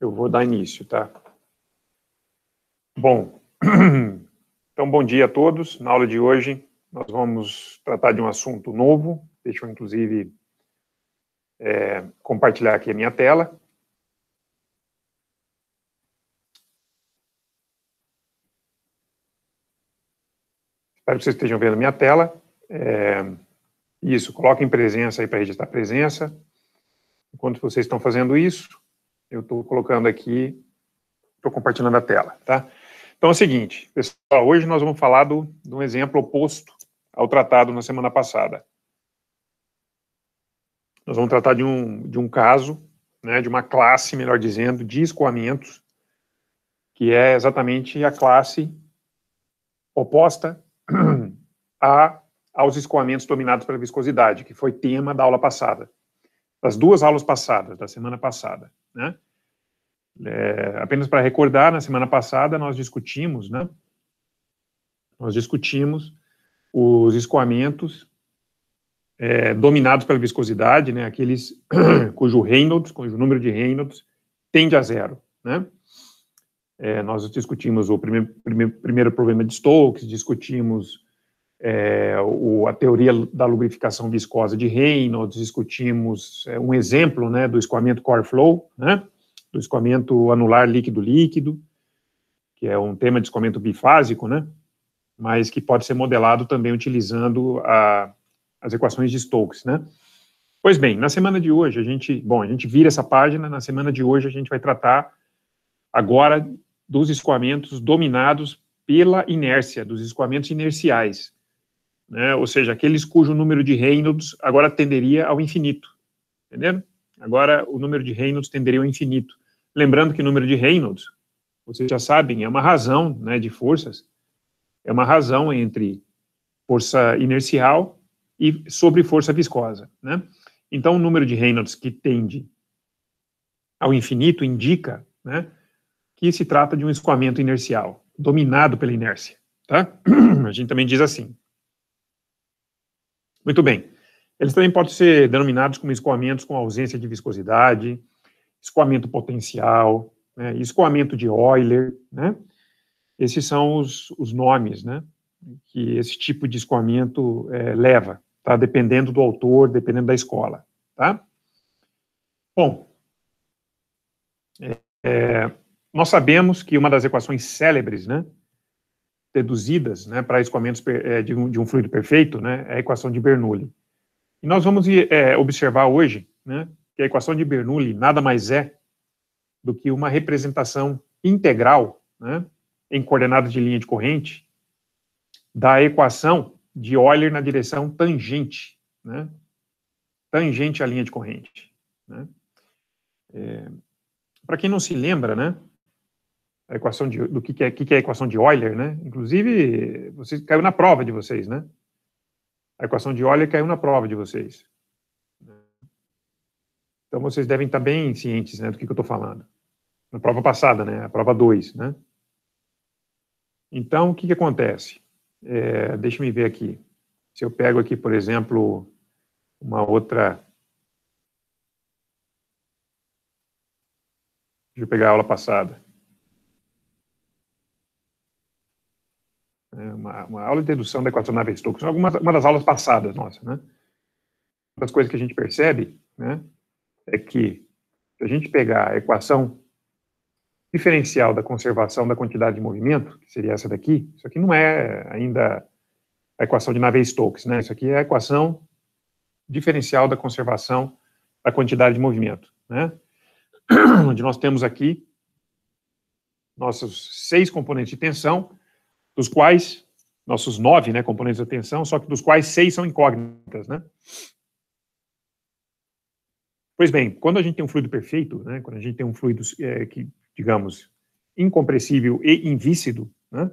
Eu vou dar início, tá? Bom, então bom dia a todos. Na aula de hoje nós vamos tratar de um assunto novo. Deixa eu, inclusive, é, compartilhar aqui a minha tela. Espero que vocês estejam vendo a minha tela. É, isso, coloquem presença aí para registrar presença. Enquanto vocês estão fazendo isso, eu estou colocando aqui, estou compartilhando a tela, tá? Então é o seguinte, pessoal, hoje nós vamos falar do, de um exemplo oposto ao tratado na semana passada. Nós vamos tratar de um, de um caso, né, de uma classe, melhor dizendo, de escoamentos, que é exatamente a classe oposta a, aos escoamentos dominados pela viscosidade, que foi tema da aula passada, das duas aulas passadas, da semana passada. Né? É, apenas para recordar, na semana passada nós discutimos, né? Nós discutimos os escoamentos é, dominados pela viscosidade, né? Aqueles cujo Reynolds, cujo número de Reynolds tende a zero, né? É, nós discutimos o primeiro, primeiro, primeiro problema de Stokes, discutimos é, o, a teoria da lubrificação viscosa de Reynolds, discutimos é, um exemplo né, do escoamento core flow, né, do escoamento anular líquido-líquido, que é um tema de escoamento bifásico, né, mas que pode ser modelado também utilizando a, as equações de Stokes. Né. Pois bem, na semana de hoje a gente, bom, a gente vira essa página, na semana de hoje a gente vai tratar agora dos escoamentos dominados pela inércia, dos escoamentos inerciais né? ou seja, aqueles cujo número de Reynolds agora tenderia ao infinito. Entenderam? Agora o número de Reynolds tenderia ao infinito. Lembrando que o número de Reynolds, vocês já sabem, é uma razão né, de forças, é uma razão entre força inercial e sobre força viscosa. Né? Então, o número de Reynolds que tende ao infinito indica né, que se trata de um escoamento inercial, dominado pela inércia. Tá? A gente também diz assim, muito bem. Eles também podem ser denominados como escoamentos com ausência de viscosidade, escoamento potencial, né, escoamento de Euler, né? Esses são os, os nomes, né? Que esse tipo de escoamento é, leva, tá? Dependendo do autor, dependendo da escola, tá? Bom, é, é nós sabemos que uma das equações célebres, né? deduzidas né, para escoamentos eh, de um, de um, fluido perfeito, né, é a equação de Bernoulli. E nós vamos é, observar hoje né, que a equação de Bernoulli nada mais é do que uma representação integral né, em coordenadas de linha de corrente da equação de Euler na direção tangente, né, tangente à linha de corrente. Né. É, para quem não se lembra, né, a equação de, do que, que, é, que, que é a equação de Euler, né? Inclusive, vocês, caiu na prova de vocês, né? A equação de Euler caiu na prova de vocês. Então, vocês devem estar bem cientes né, do que, que eu estou falando. Na prova passada, né? A prova 2, né? Então, o que, que acontece? É, deixa me ver aqui. Se eu pego aqui, por exemplo, uma outra Deixa eu pegar a aula passada. né, uma, uma, aula de dedução da equação da Stokes, alguma, uma das aulas passadas nossa, né? Uma das coisas que a gente percebe, né, é que se a gente pegar a equação diferencial da conservação da quantidade de movimento, que seria essa daqui, isso aqui não é ainda a equação de Navier-Stokes, né? Isso aqui é a equação diferencial da conservação da quantidade de movimento, né? Onde nós temos aqui nossos seis componentes de tensão, dos quais, nossos nove né, componentes de atenção, só que dos quais seis são incógnitas. Né? Pois bem, quando a gente tem um fluido perfeito, né, quando a gente tem um fluido é, que, digamos, incompressível e invícido, né,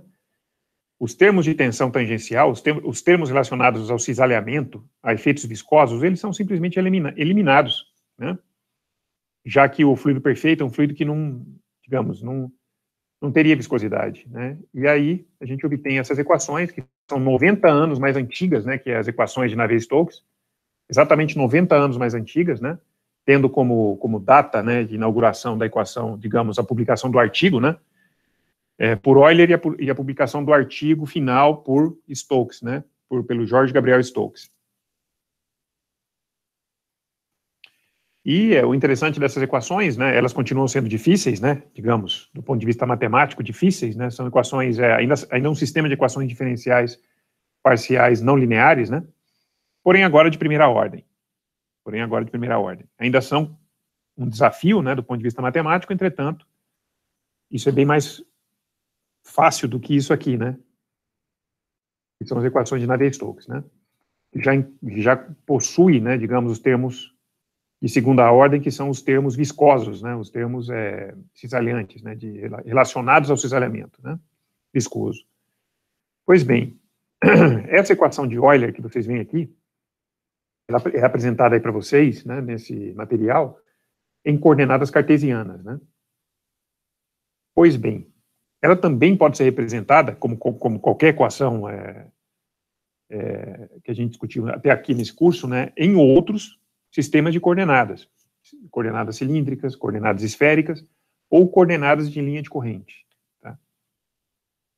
os termos de tensão tangencial, os termos, os termos relacionados ao cisalhamento, a efeitos viscosos, eles são simplesmente elimina, eliminados, né? já que o fluido perfeito é um fluido que não, digamos, não, não teria viscosidade. Né? E aí a gente obtém essas equações, que são 90 anos mais antigas, né, que é as equações de Navier-Stokes, exatamente 90 anos mais antigas, né, tendo como, como data né, de inauguração da equação, digamos, a publicação do artigo, né, é, por Euler e a, e a, publicação do artigo final por Stokes, né, por, pelo Jorge Gabriel Stokes. E é, o interessante dessas equações, né, elas continuam sendo difíceis, né, digamos, do ponto de vista matemático, difíceis, né, são equações, é, ainda, ainda um sistema de equações diferenciais parciais não lineares, né, porém agora de primeira ordem. Porém agora de primeira ordem. Ainda são um desafio, né, do ponto de vista matemático, entretanto, isso é bem mais fácil do que isso aqui, né, que são as equações de Navier-Stokes, né, que já, já possui, né, digamos, os termos e segunda ordem, que são os termos viscosos, né, os termos é, cisalhantes, né, de, relacionados ao cisalhamento, né, viscoso. Pois bem, essa equação de Euler que vocês veem aqui, ela é apresentada aí para vocês, né, nesse material, em coordenadas cartesianas, né. Pois bem, ela também pode ser representada, como, como qualquer equação é, é, que a gente discutiu até aqui nesse curso, né, em outros sistemas de coordenadas, coordenadas cilíndricas, coordenadas esféricas ou coordenadas de linha de corrente. Tá?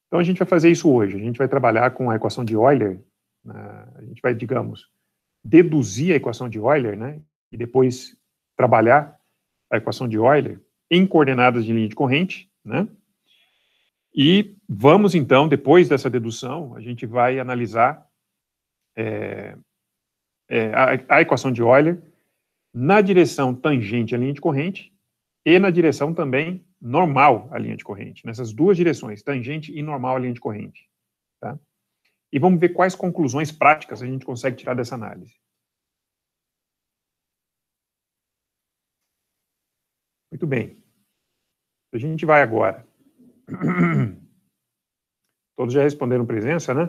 Então a gente vai fazer isso hoje. A gente vai trabalhar com a equação de Euler. Né? A gente vai, digamos, deduzir a equação de Euler, né? E depois trabalhar a equação de Euler em coordenadas de linha de corrente, né? E vamos então, depois dessa dedução, a gente vai analisar é, é, a, a, equação de Euler na direção tangente à linha de corrente e na direção também normal à linha de corrente, nessas duas direções, tangente e normal à linha de corrente. Tá? E vamos ver quais conclusões práticas a gente consegue tirar dessa análise. Muito bem. A gente vai agora. Todos já responderam presença, né?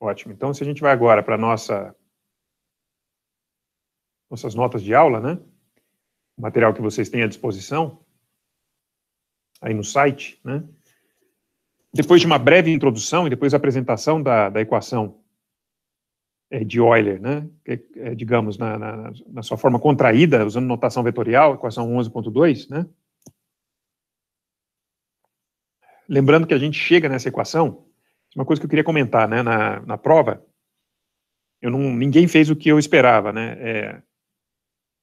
Ótimo. Então, se a gente vai agora para a nossa nossas notas de aula, né? O material que vocês têm à disposição aí no site, né? Depois de uma breve introdução e depois a apresentação da, da equação é, de Euler, né? Que é, digamos, na, na, na, sua forma contraída, usando notação vetorial, equação 11.2, né? Lembrando que a gente chega nessa equação, é uma coisa que eu queria comentar, né? Na, na prova, eu não, ninguém fez o que eu esperava, né? É,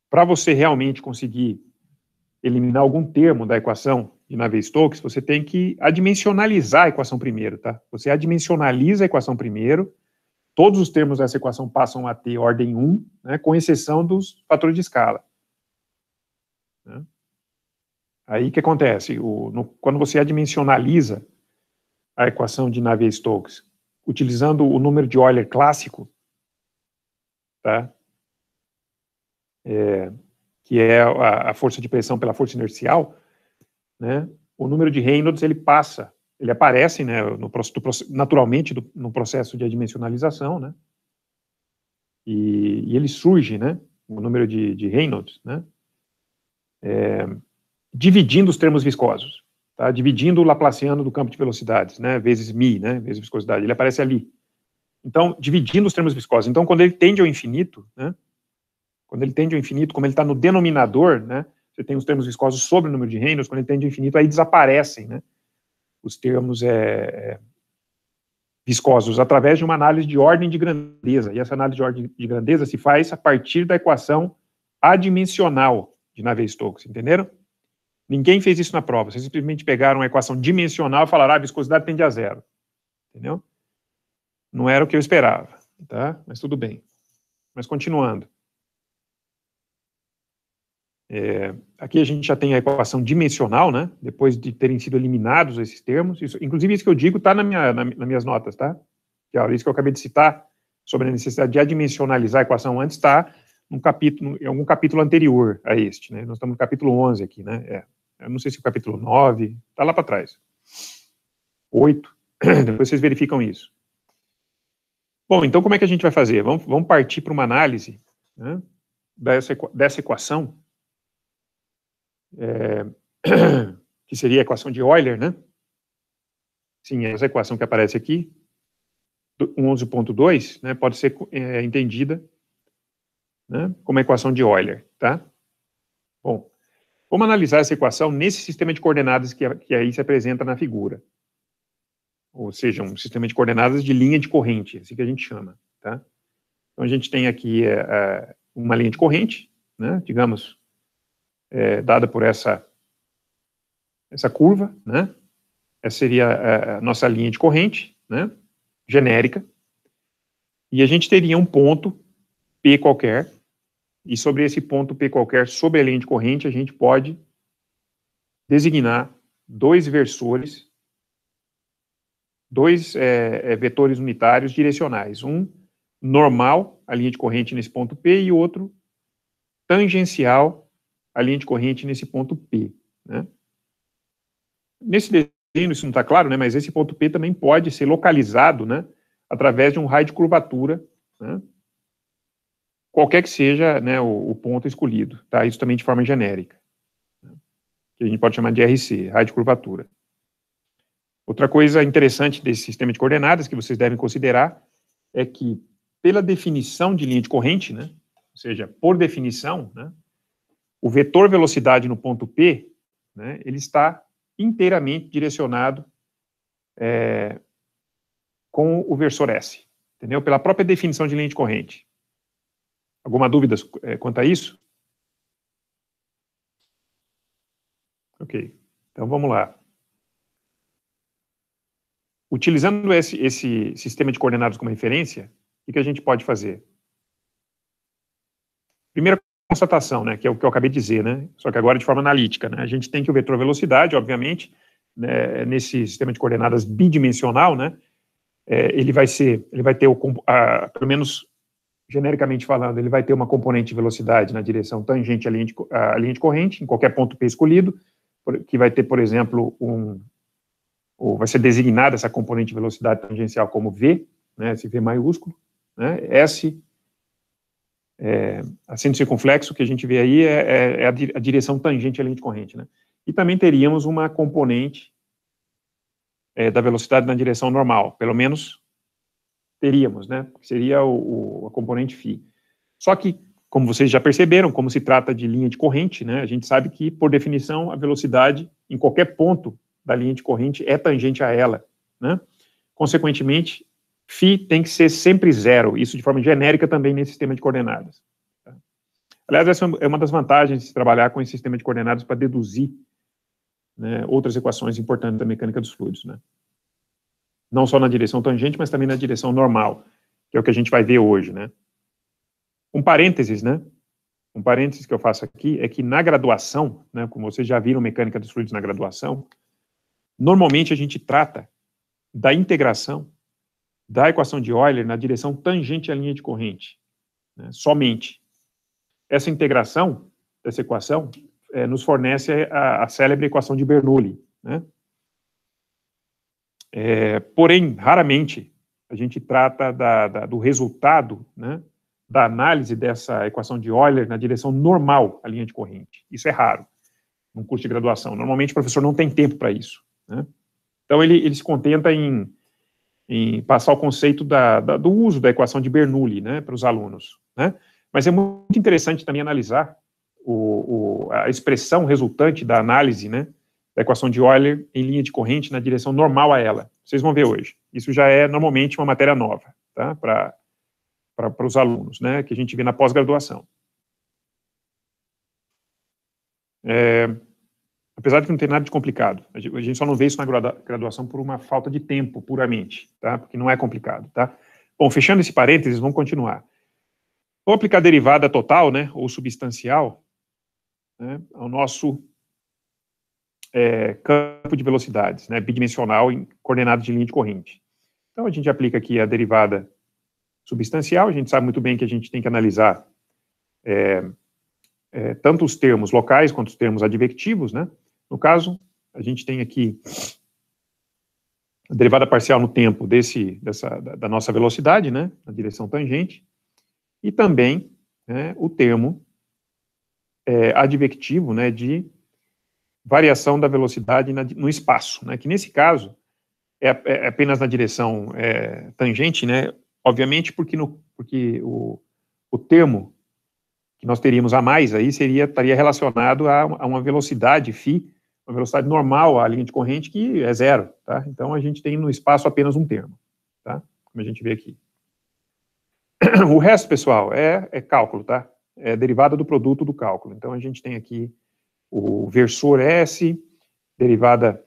para você realmente conseguir eliminar algum termo da equação de Navier-Stokes, você tem que adimensionalizar a equação primeiro, tá? Você adimensionaliza a equação primeiro, todos os termos dessa equação passam a ter ordem 1, né, com exceção dos fatores de escala. Né? Aí o que acontece? O, no, quando você adimensionaliza a equação de Navier-Stokes, utilizando o número de Euler clássico, tá? é, que é a, a, força de pressão pela força inercial, né, o número de Reynolds ele passa, ele aparece né, no, naturalmente do, no processo de adimensionalização, né, e, e, ele surge, né, o número de, de Reynolds, né, é, dividindo os termos viscosos, tá, dividindo o Laplaciano do campo de velocidades, né, vezes mi, né, vezes viscosidade, ele aparece ali. Então, dividindo os termos viscosos. Então, quando ele tende ao infinito, né, quando ele tende ao infinito, como ele está no denominador, né? Você tem os termos viscosos sobre o número de reinos, quando ele tende ao infinito, aí desaparecem, né? Os termos é, é, viscosos através de uma análise de ordem de grandeza. E essa análise de ordem de grandeza se faz a partir da equação adimensional de Navier-Stokes, entenderam? Ninguém fez isso na prova. Vocês simplesmente pegaram uma equação dimensional e falaram, ah, a viscosidade tende a zero. Entendeu? Não era o que eu esperava, tá? Mas tudo bem. Mas continuando. É, aqui a gente já tem a equação dimensional, né? Depois de terem sido eliminados esses termos. Isso, inclusive, isso que eu digo está na minha, na, nas minhas notas, tá? Que, é isso que eu acabei de citar sobre a necessidade de adimensionalizar a equação antes está num capítulo, em algum capítulo anterior a este, né? Nós estamos no capítulo 11 aqui, né? É, eu não sei se é o capítulo 9, está lá para trás. 8. Depois vocês verificam isso. Bom, então como é que a gente vai fazer? Vamos, vamos partir para uma análise né, dessa, dessa equação é, que seria a equação de Euler, né? Sim, essa equação que aparece aqui, 11.2, né, pode ser é, entendida né, como a equação de Euler, tá? Bom, vamos analisar essa equação nesse sistema de coordenadas que, que aí se apresenta na figura. Ou seja, um sistema de coordenadas de linha de corrente, assim que a gente chama, tá? Então, a gente tem aqui é, uma linha de corrente, né, digamos, é, dada por essa, essa curva, né? Essa seria a nossa linha de corrente, né? Genérica. E a gente teria um ponto P qualquer, e sobre esse ponto P qualquer, sobre a linha de corrente, a gente pode designar dois versores, dois é, é, vetores unitários direcionais. Um normal, a linha de corrente nesse ponto P, e outro tangencial a linha de corrente nesse ponto P. Né? Nesse desenho, isso não está claro, né, mas esse ponto P também pode ser localizado né, através de um raio de curvatura, né, qualquer que seja né, o, o, ponto escolhido. Tá? Isso também de forma genérica, né? que a gente pode chamar de RC, raio de curvatura. Outra coisa interessante desse sistema de coordenadas que vocês devem considerar é que, pela definição de linha de corrente, né, ou seja, por definição, né, o vetor velocidade no ponto P, né, ele está inteiramente direcionado é, com o versor S, entendeu? Pela própria definição de linha de corrente. Alguma dúvida é, quanto a isso? Ok, então vamos lá. Utilizando esse, esse sistema de coordenadas como referência, o que a gente pode fazer? Primeira constatação, né, que é o que eu acabei de dizer, né, só que agora de forma analítica. Né, a gente tem que o vetor velocidade, obviamente, né, nesse sistema de coordenadas bidimensional, né, é, ele vai ser, ele vai ter, o, a, pelo menos genericamente falando, ele vai ter uma componente de velocidade na direção tangente à linha de, à linha de corrente, em qualquer ponto P escolhido, que vai ter, por exemplo, um, ou vai ser designada essa componente de velocidade tangencial como V, né, esse V maiúsculo, né, S é, aceno assim, circunflexo que a gente vê aí é, é, é a direção tangente à linha de corrente, né? E também teríamos uma componente é, da velocidade na direção normal, pelo menos teríamos, né? Seria o, o, a componente φ. Só que, como vocês já perceberam, como se trata de linha de corrente, né? A gente sabe que, por definição, a velocidade em qualquer ponto da linha de corrente é tangente a ela, né? Consequentemente, Φ tem que ser sempre zero, isso de forma genérica também nesse sistema de coordenadas. Tá? Aliás, essa é uma das vantagens de se trabalhar com esse sistema de coordenadas para deduzir né, outras equações importantes da mecânica dos fluidos. Né? Não só na direção tangente, mas também na direção normal, que é o que a gente vai ver hoje. Né? Um parênteses, né? Um parênteses que eu faço aqui é que na graduação, né, como vocês já viram mecânica dos fluidos na graduação, normalmente a gente trata da integração da equação de Euler na direção tangente à linha de corrente, né, somente. Essa integração dessa equação é, nos fornece a, a, célebre equação de Bernoulli. Né? É, porém, raramente a gente trata da, da, do resultado né, da análise dessa equação de Euler na direção normal à linha de corrente. Isso é raro num curso de graduação. Normalmente o professor não tem tempo para isso. Né? Então ele, ele se contenta em em passar o conceito da, da, do uso da equação de Bernoulli né, para os alunos. Né? Mas é muito interessante também analisar o, o, a expressão resultante da análise né, da equação de Euler em linha de corrente na direção normal a ela. Vocês vão ver hoje. Isso já é normalmente uma matéria nova tá, para os alunos, né, que a gente vê na pós-graduação. É, apesar de que não tem nada de complicado. A gente só não vê isso na graduação por uma falta de tempo, puramente, tá? Porque não é complicado, tá? Bom, fechando esse parênteses, vamos continuar. Vou aplicar derivada total, né, ou substancial, né, ao nosso é, campo de velocidades, né, bidimensional em coordenadas de linha de corrente. Então, a gente aplica aqui a derivada substancial, a gente sabe muito bem que a gente tem que analisar é, é, tanto os termos locais quanto os termos advectivos, né? No caso, a gente tem aqui a derivada parcial no tempo desse, dessa, da, da nossa velocidade, né, na direção tangente, e também né, o termo é, advectivo né, de variação da velocidade na, no espaço, né, que nesse caso é, é apenas na direção é, tangente, né, obviamente porque, no, porque o, o termo que nós teríamos a mais aí seria estaria relacionado a, a uma velocidade φ uma velocidade normal à linha de corrente, que é zero. Tá? Então, a gente tem no espaço apenas um termo, tá? como a gente vê aqui. O resto, pessoal, é, é cálculo, tá? É derivada do produto do cálculo. Então, a gente tem aqui o versor S, derivada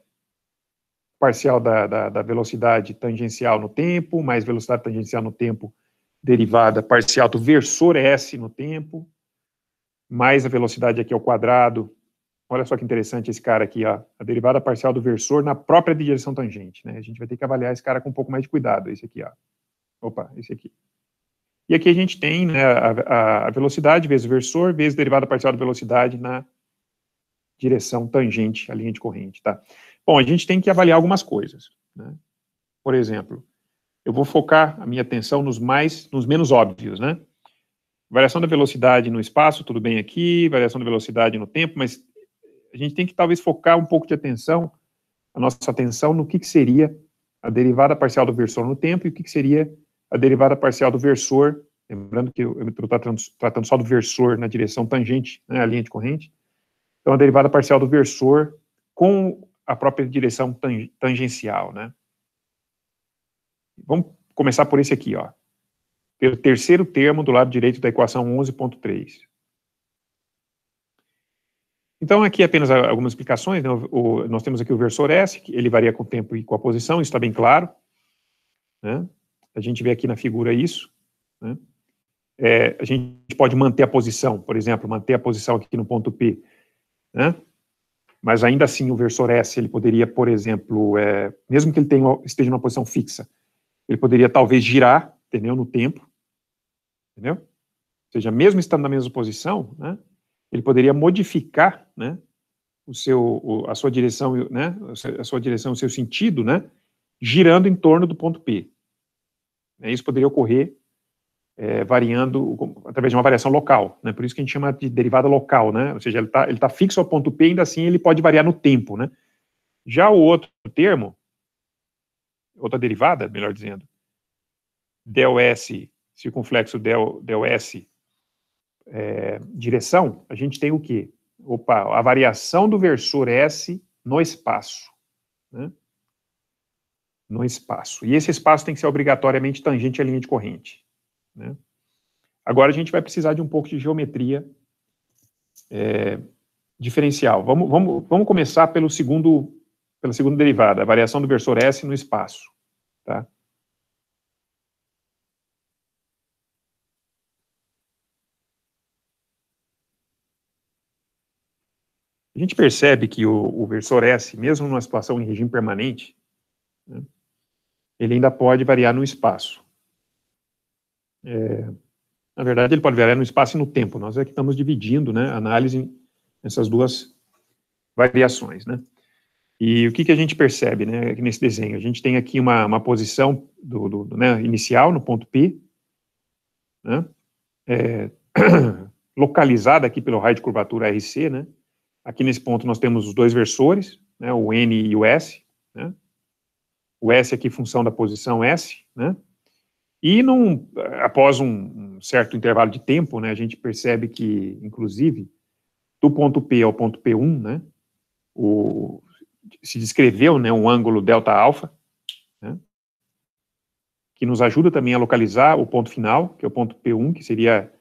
parcial da, da, da, velocidade tangencial no tempo, mais velocidade tangencial no tempo derivada parcial do versor S no tempo, mais a velocidade aqui ao quadrado olha só que interessante esse cara aqui, ó, a derivada parcial do versor na própria direção tangente. Né? A gente vai ter que avaliar esse cara com um pouco mais de cuidado, esse aqui. Ó. Opa, esse aqui. E aqui a gente tem né, a, a, velocidade vezes o versor, vezes derivada parcial da velocidade na direção tangente à linha de corrente. Tá? Bom, a gente tem que avaliar algumas coisas. Né? Por exemplo, eu vou focar a minha atenção nos mais, nos menos óbvios, né? Variação da velocidade no espaço, tudo bem aqui, variação da velocidade no tempo, mas a gente tem que talvez focar um pouco de atenção, a nossa atenção, no que, que seria a derivada parcial do versor no tempo e o que, que seria a derivada parcial do versor, lembrando que eu estou tratando, tratando, só do versor na direção tangente, né, a linha de corrente, então a derivada parcial do versor com a própria direção tangencial, né. Vamos começar por esse aqui, ó, pelo terceiro termo do lado direito da equação 11.3. Então, aqui apenas algumas explicações. Né? O, o, nós temos aqui o versor S, que ele varia com o tempo e com a posição, isso está bem claro. Né? A gente vê aqui na figura isso. Né? É, a gente pode manter a posição, por exemplo, manter a posição aqui no ponto P. Né? Mas ainda assim, o versor S, ele poderia, por exemplo, é, mesmo que ele tenha, esteja numa posição fixa, ele poderia talvez girar, entendeu, no tempo, entendeu? Ou seja, mesmo estando na mesma posição, né, ele poderia modificar, né, o seu, o, a sua direção, né, a sua direção, o seu sentido, né, girando em torno do ponto P. Né, isso poderia ocorrer é, variando através de uma variação local, né? Por isso que a gente chama de derivada local, né? Ou seja, ele está ele tá fixo ao ponto P, ainda assim ele pode variar no tempo, né? Já o outro termo, outra derivada, melhor dizendo, del S circunflexo del, del S é, direção, a gente tem o quê? Opa, a variação do versor S no espaço. Né? No espaço. E esse espaço tem que ser obrigatoriamente tangente à linha de corrente. Né? Agora a gente vai precisar de um pouco de geometria é, diferencial. Vamos, vamos, vamos começar pelo segundo, pela segunda derivada, a variação do versor S no espaço. Tá? A gente percebe que o, o versor S, mesmo numa situação em regime permanente, né, ele ainda pode variar no espaço. É, na verdade, ele pode variar no espaço e no tempo. Nós é que estamos dividindo né, a análise nessas duas variações. Né? E o que, que a gente percebe né, é nesse desenho? A gente tem aqui uma, uma posição do, do, do né, inicial, no ponto P, né, é, localizada aqui pelo raio de curvatura RC, né, Aqui nesse ponto nós temos os dois versores, né, o N e o S. Né? O S aqui função da posição S. Né? E num, após um, certo intervalo de tempo, né, a gente percebe que, inclusive, do ponto P ao ponto P1, né, o, se descreveu né, um ângulo delta alfa, né, que nos ajuda também a localizar o ponto final, que é o ponto P1, que seria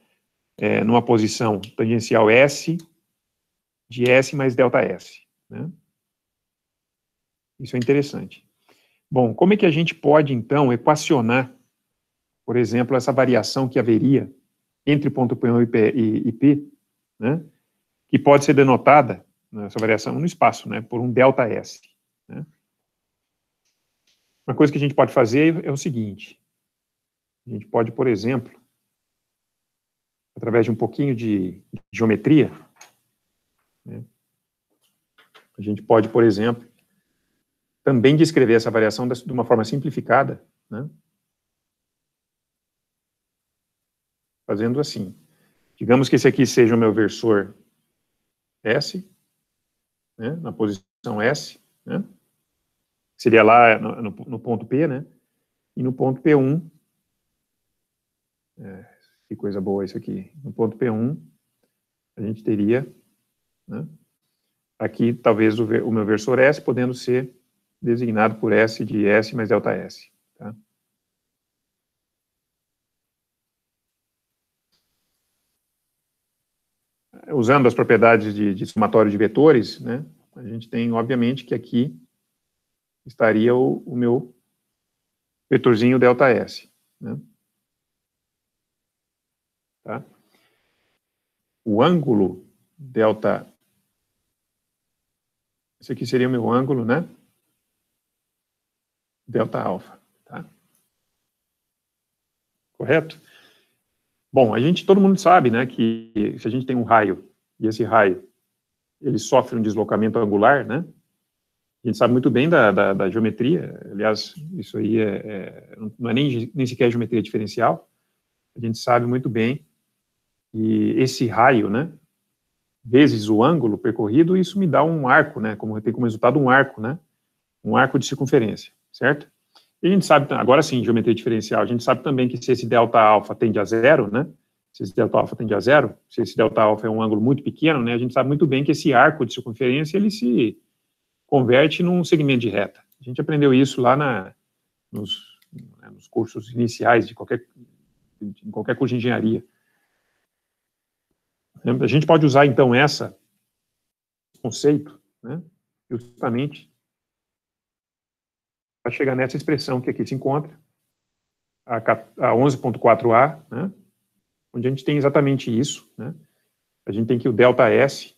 é, numa posição tangencial S de S mais delta S. Né? Isso é interessante. Bom, como é que a gente pode, então, equacionar, por exemplo, essa variação que haveria entre ponto P e, e P, né? que pode ser denotada, né, essa variação no espaço, né, por um delta S. Né? Uma coisa que a gente pode fazer é o seguinte, a gente pode, por exemplo, através de um pouquinho de geometria, a gente pode, por exemplo, também descrever essa variação de uma forma simplificada, né? fazendo assim. Digamos que esse aqui seja o meu versor S, né? na posição S, né? seria lá no, no, ponto P, né? e no ponto P1, é, que coisa boa isso aqui, no ponto P1, a gente teria né? Aqui, talvez, o, o meu versor S podendo ser designado por S de S mais delta S. Tá? Usando as propriedades de, de somatório de vetores, né, a gente tem, obviamente, que aqui estaria o, o meu vetorzinho delta S. Né? Tá? O ângulo delta esse aqui seria o meu ângulo, né? Delta alfa, tá? Correto? Bom, a gente, todo mundo sabe, né, que se a gente tem um raio, e esse raio, ele sofre um deslocamento angular, né? A gente sabe muito bem da, da, da geometria, aliás, isso aí é, é, não é nem, nem sequer geometria diferencial, a gente sabe muito bem que esse raio, né, vezes o ângulo percorrido, isso me dá um arco, né? Como tem como resultado um arco, né? Um arco de circunferência, certo? E a gente sabe, agora sim, geometria diferencial, a gente sabe também que se esse delta alfa tende a zero, né? Se esse delta alfa tende a zero, se esse delta alfa é um ângulo muito pequeno, né? A gente sabe muito bem que esse arco de circunferência, ele se converte num segmento de reta. A gente aprendeu isso lá na, nos, né, nos cursos iniciais de qualquer, de qualquer curso de engenharia. A gente pode usar, então, essa conceito, né, justamente para chegar nessa expressão que aqui se encontra, a 11.4a, né, onde a gente tem exatamente isso. Né, a gente tem que o delta S,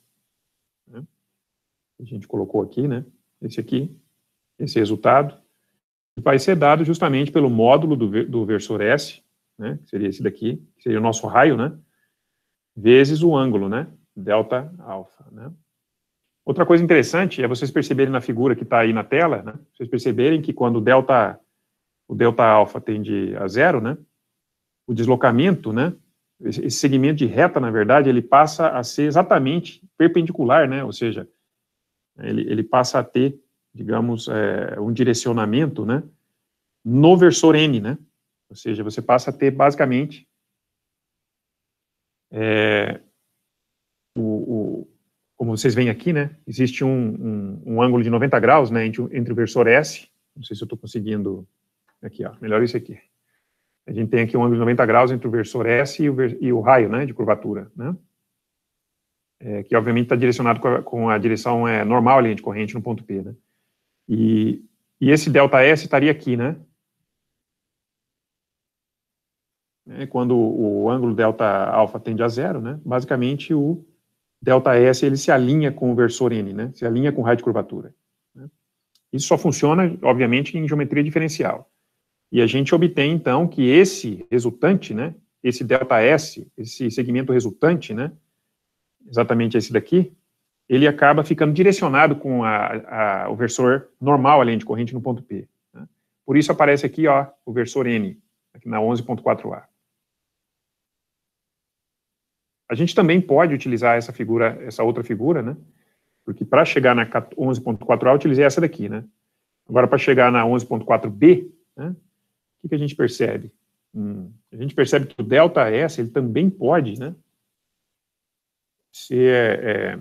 né, a gente colocou aqui, né, esse aqui, esse resultado, vai ser dado justamente pelo módulo do, do versor S, né, que seria esse daqui, que seria o nosso raio, né, vezes o ângulo, né? Delta alfa, né? Outra coisa interessante é vocês perceberem na figura que está aí na tela, né? Vocês perceberem que quando o delta, o delta alfa tende a zero, né? O deslocamento, né? Esse segmento de reta, na verdade, ele passa a ser exatamente perpendicular, né? Ou seja, ele, ele passa a ter, digamos, é, um direcionamento, né? No versor n, né? Ou seja, você passa a ter basicamente é, o, o, como vocês veem aqui, né, existe um, um, um ângulo de 90 graus né, entre, entre, o versor S, não sei se eu estou conseguindo, aqui, ó, melhor isso aqui. A gente tem aqui um ângulo de 90 graus entre o versor S e o, e o raio né, de curvatura, né, é, que obviamente está direcionado com a, com a, direção é, normal ali de corrente no ponto P. Né, e, e esse delta S estaria aqui, né, né, quando o ângulo delta alfa tende a zero, né, basicamente o delta S ele se alinha com o versor N, né, se alinha com o raio de curvatura. Né. Isso só funciona, obviamente, em geometria diferencial. E a gente obtém, então, que esse resultante, né, esse delta S, esse segmento resultante, né, exatamente esse daqui, ele acaba ficando direcionado com a, a, o versor normal além de corrente no ponto P. Né? Por isso aparece aqui ó, o versor N, aqui na 11.4a. A gente também pode utilizar essa figura, essa outra figura, né? Porque para chegar na 11.4A, eu utilizei essa daqui, né? Agora, para chegar na 11.4B, né? o que, que, a gente percebe? Hum, a gente percebe que o delta S, ele também pode, né? Ser é,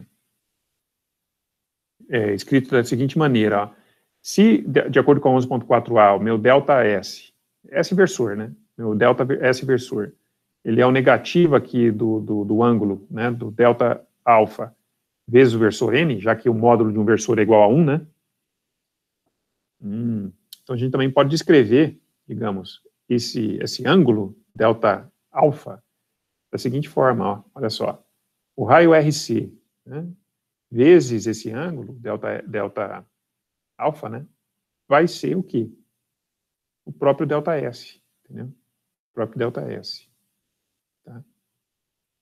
é, é escrito da seguinte maneira, ó. Se, de, acordo com 11.4A, o meu delta S, S versor, né? Meu delta S versor, ele é o negativo aqui do, do, do ângulo, né, do delta alfa vezes o versor n, já que o módulo de um versor é igual a 1, né? Hum, então a gente também pode descrever, digamos, esse, esse ângulo delta alfa da seguinte forma, ó, olha só. O raio RC né, vezes esse ângulo, delta, delta alfa, né, vai ser o quê? O próprio delta S, entendeu? O próprio delta S.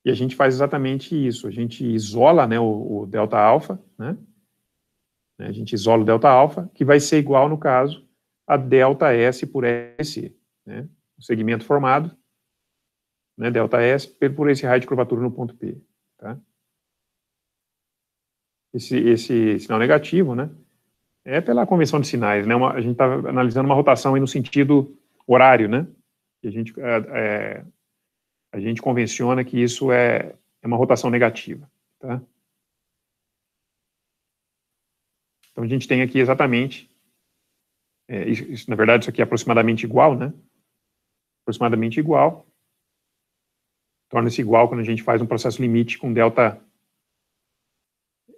E a gente faz exatamente isso. A gente isola né, o, o delta alfa, né? né? A gente isola o delta alfa, que vai ser igual, no caso, a delta S por S, né? O segmento formado, né, delta S, por esse raio de curvatura no ponto P, tá? Esse, esse sinal negativo, né? É pela convenção de sinais, né? Uma, a gente está analisando uma rotação aí no sentido horário, né? E a gente é, é a gente convenciona que isso é, é uma rotação negativa. Tá? Então, a gente tem aqui exatamente, é, isso, na verdade, isso aqui é aproximadamente igual, né? Aproximadamente igual. Torna-se igual quando a gente faz um processo limite com delta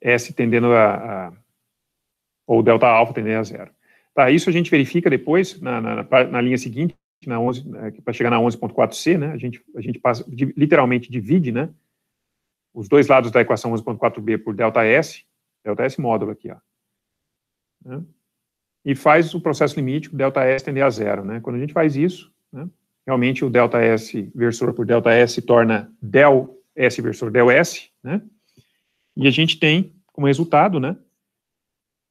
S tendendo a, a ou delta alfa tendendo a zero. Tá, isso a gente verifica depois, na, na, na linha seguinte, na 11, é, para chegar na 11.4c, né, a gente, a gente passa, literalmente divide, né, os dois lados da equação 11.4b por delta S, delta S módulo aqui, ó, né, e faz o processo limite delta S tender a zero, né, quando a gente faz isso, né, realmente o delta S versor por delta S torna del S versor del S, né, e a gente tem como resultado, né,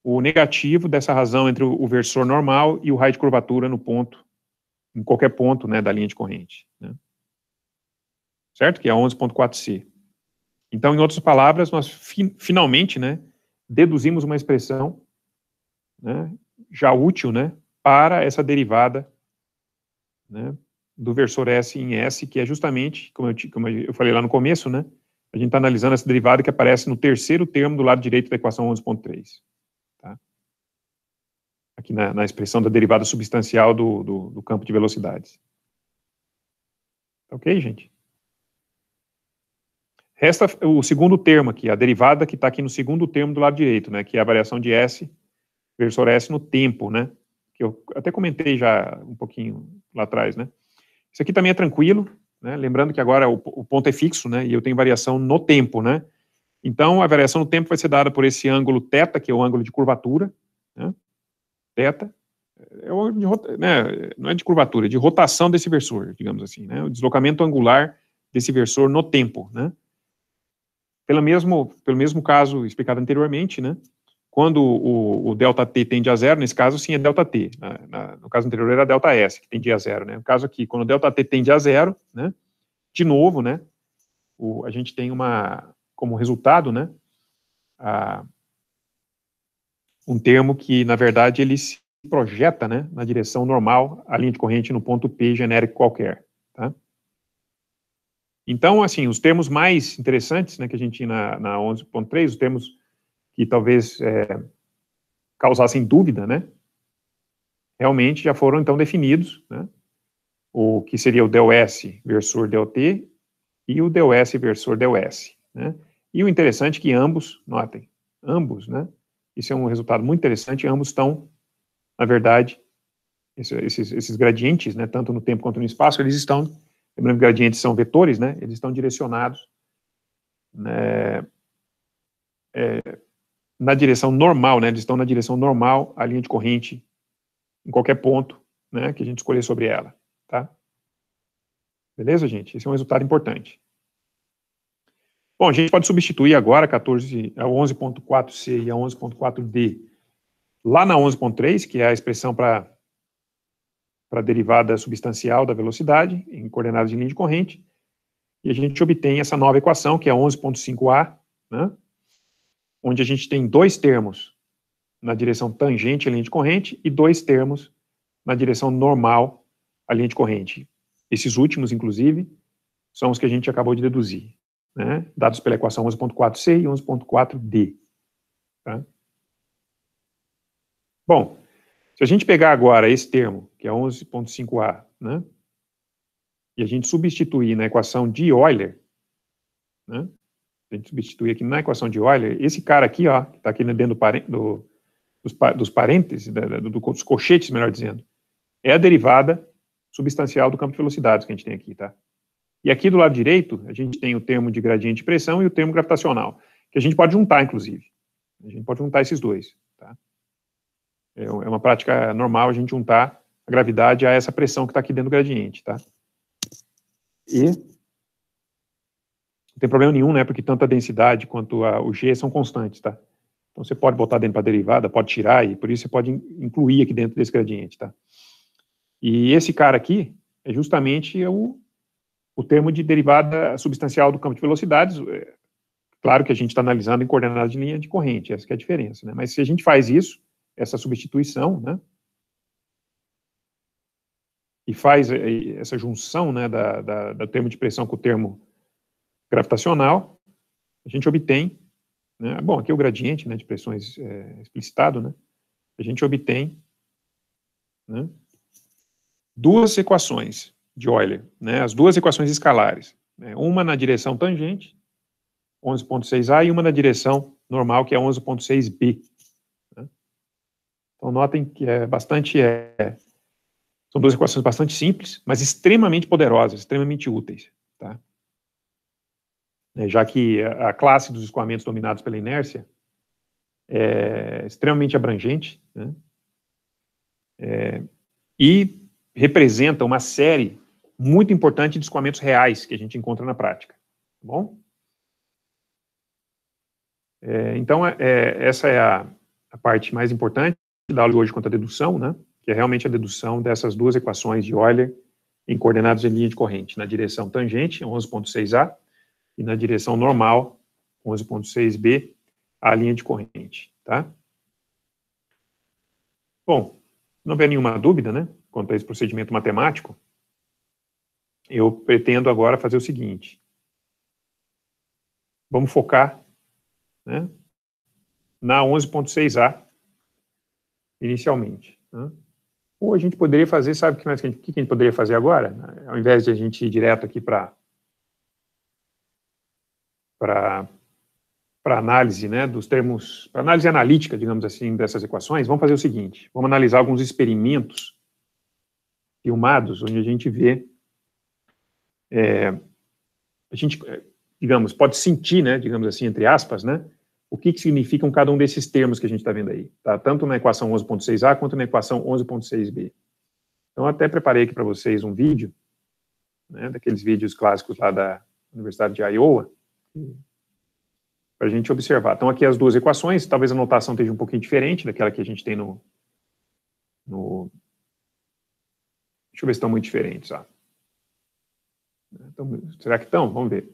o negativo dessa razão entre o versor normal e o raio de curvatura no ponto em qualquer ponto né, da linha de corrente. Né? Certo? Que é 11.4c. Então, em outras palavras, nós fi finalmente né, deduzimos uma expressão né, já útil né, para essa derivada né, do versor S em S, que é justamente, como eu, como eu falei lá no começo, né, a gente está analisando essa derivada que aparece no terceiro termo do lado direito da equação 11.3 aqui na, na expressão da derivada substancial do, do, do campo de velocidades. Tá ok, gente? Resta o segundo termo aqui, a derivada que está aqui no segundo termo do lado direito, né, que é a variação de S versor S no tempo, né, que eu até comentei já um pouquinho lá atrás, né. Isso aqui também é tranquilo, né, lembrando que agora o, o ponto é fixo, né, e eu tenho variação no tempo, né. Então, a variação no tempo vai ser dada por esse ângulo θ, que é o ângulo de curvatura, né, θeta, é o de, né, não é de curvatura, é de rotação desse versor, digamos assim, né, o deslocamento angular desse versor no tempo, né. Pelo mesmo, pelo mesmo caso explicado anteriormente, né, quando o, o, delta t tende a zero, nesse caso sim é delta t, na, na, no caso anterior era delta s que tendia a zero, né, no caso aqui, quando o delta t tende a zero, né, de novo, né, o, a gente tem uma, como resultado, né, a, um termo que, na verdade, ele se projeta né, na direção normal, a linha de corrente no ponto P genérico qualquer. Tá? Então, assim, os termos mais interessantes né, que a gente tinha na, na 11.3, os termos que talvez é, causassem dúvida, né, realmente já foram, então, definidos, né, o que seria o DOS versor DOT e o DOS versor DOS. Né? E o interessante é que ambos, notem, ambos, né, isso é um resultado muito interessante. Ambos estão, na verdade, esses, esses gradientes, né, tanto no tempo quanto no espaço, eles estão, lembrando que gradientes são vetores, né, eles estão direcionados né, é, na direção normal, né, eles estão na direção normal à linha de corrente, em qualquer ponto né, que a gente escolher sobre ela. Tá? Beleza, gente? Esse é um resultado importante. Bom, a gente pode substituir agora a 14, a 11.4c e é a 11.4d lá na 11.3, que é a expressão para a derivada substancial da velocidade em coordenadas de linha de corrente, e a gente obtém essa nova equação, que é 11.5a, né, onde a gente tem dois termos na direção tangente à linha de corrente e dois termos na direção normal à linha de corrente. Esses últimos, inclusive, são os que a gente acabou de deduzir né, dados pela equação 11.4c e 11.4d. Tá? Bom, se a gente pegar agora esse termo, que é 11.5a, né, e a gente substituir na equação de Euler, né, a gente substituir aqui na equação de Euler, esse cara aqui, ó, que está aqui né, dentro do, dos, dos parênteses, da, do, dos colchetes, melhor dizendo, é a derivada substancial do campo de velocidades que a gente tem aqui, tá? E aqui do lado direito, a gente tem o termo de gradiente de pressão e o termo gravitacional, que a gente pode juntar, inclusive. A gente pode juntar esses dois. Tá? É, é uma prática normal a gente juntar a gravidade a essa pressão que está aqui dentro do gradiente. Tá? E não tem problema nenhum, né? Porque tanto a densidade quanto a, o G são constantes, tá? Então você pode botar dentro para derivada, pode tirar, e por isso você pode incluir aqui dentro desse gradiente, tá? E esse cara aqui é justamente o o termo de derivada substancial do campo de velocidades, é, claro que a gente está analisando em coordenadas de linha de corrente, essa é a diferença, né? Mas se a gente faz isso, essa substituição, né? E faz é, essa junção, né, da, da, do termo de pressão com o termo gravitacional, a gente obtém, né, bom, aqui é o gradiente, né, de pressões é, explicitado, né? A gente obtém, né, duas equações de Euler, né, as duas equações escalares, né, uma na direção tangente, 11.6a, e uma na direção normal, que é 11.6b. Né. Então, notem que é bastante, é, são duas equações bastante simples, mas extremamente poderosas, extremamente úteis. Tá? É, já que a classe dos escoamentos dominados pela inércia é extremamente abrangente, né? é, e representa uma série muito importante de escoamentos reais que a gente encontra na prática. Tá bom? É, então, é, é, essa é a, a, parte mais importante da aula de hoje quanto à dedução, né? que é realmente a dedução dessas duas equações de Euler em coordenadas em linha de corrente, na direção tangente, 11.6a, e na direção normal, 11.6b, a linha de corrente. Tá? Bom, não houver nenhuma dúvida né, quanto a esse procedimento matemático, eu pretendo agora fazer o seguinte: vamos focar né, na 11.6a inicialmente. Né? Ou a gente poderia fazer, sabe o que, mais, que, a gente, que a gente poderia fazer agora? Ao invés de a gente ir direto aqui para para análise né, dos termos, para análise analítica, digamos assim, dessas equações, vamos fazer o seguinte: vamos analisar alguns experimentos filmados, onde a gente vê é, a gente, é, digamos, pode sentir, né, digamos assim, entre aspas, né, o que, que significam cada um desses termos que a gente está vendo aí, tá? tanto na equação 11.6a quanto na equação 11.6b. Então, até preparei aqui para vocês um vídeo, né, daqueles vídeos clássicos lá da Universidade de Iowa, para a gente observar. Então, aqui as duas equações, talvez a notação esteja um pouquinho diferente daquela que a gente tem no... no... Deixa eu ver se estão muito diferentes, ó. Então, será que estão? Vamos ver.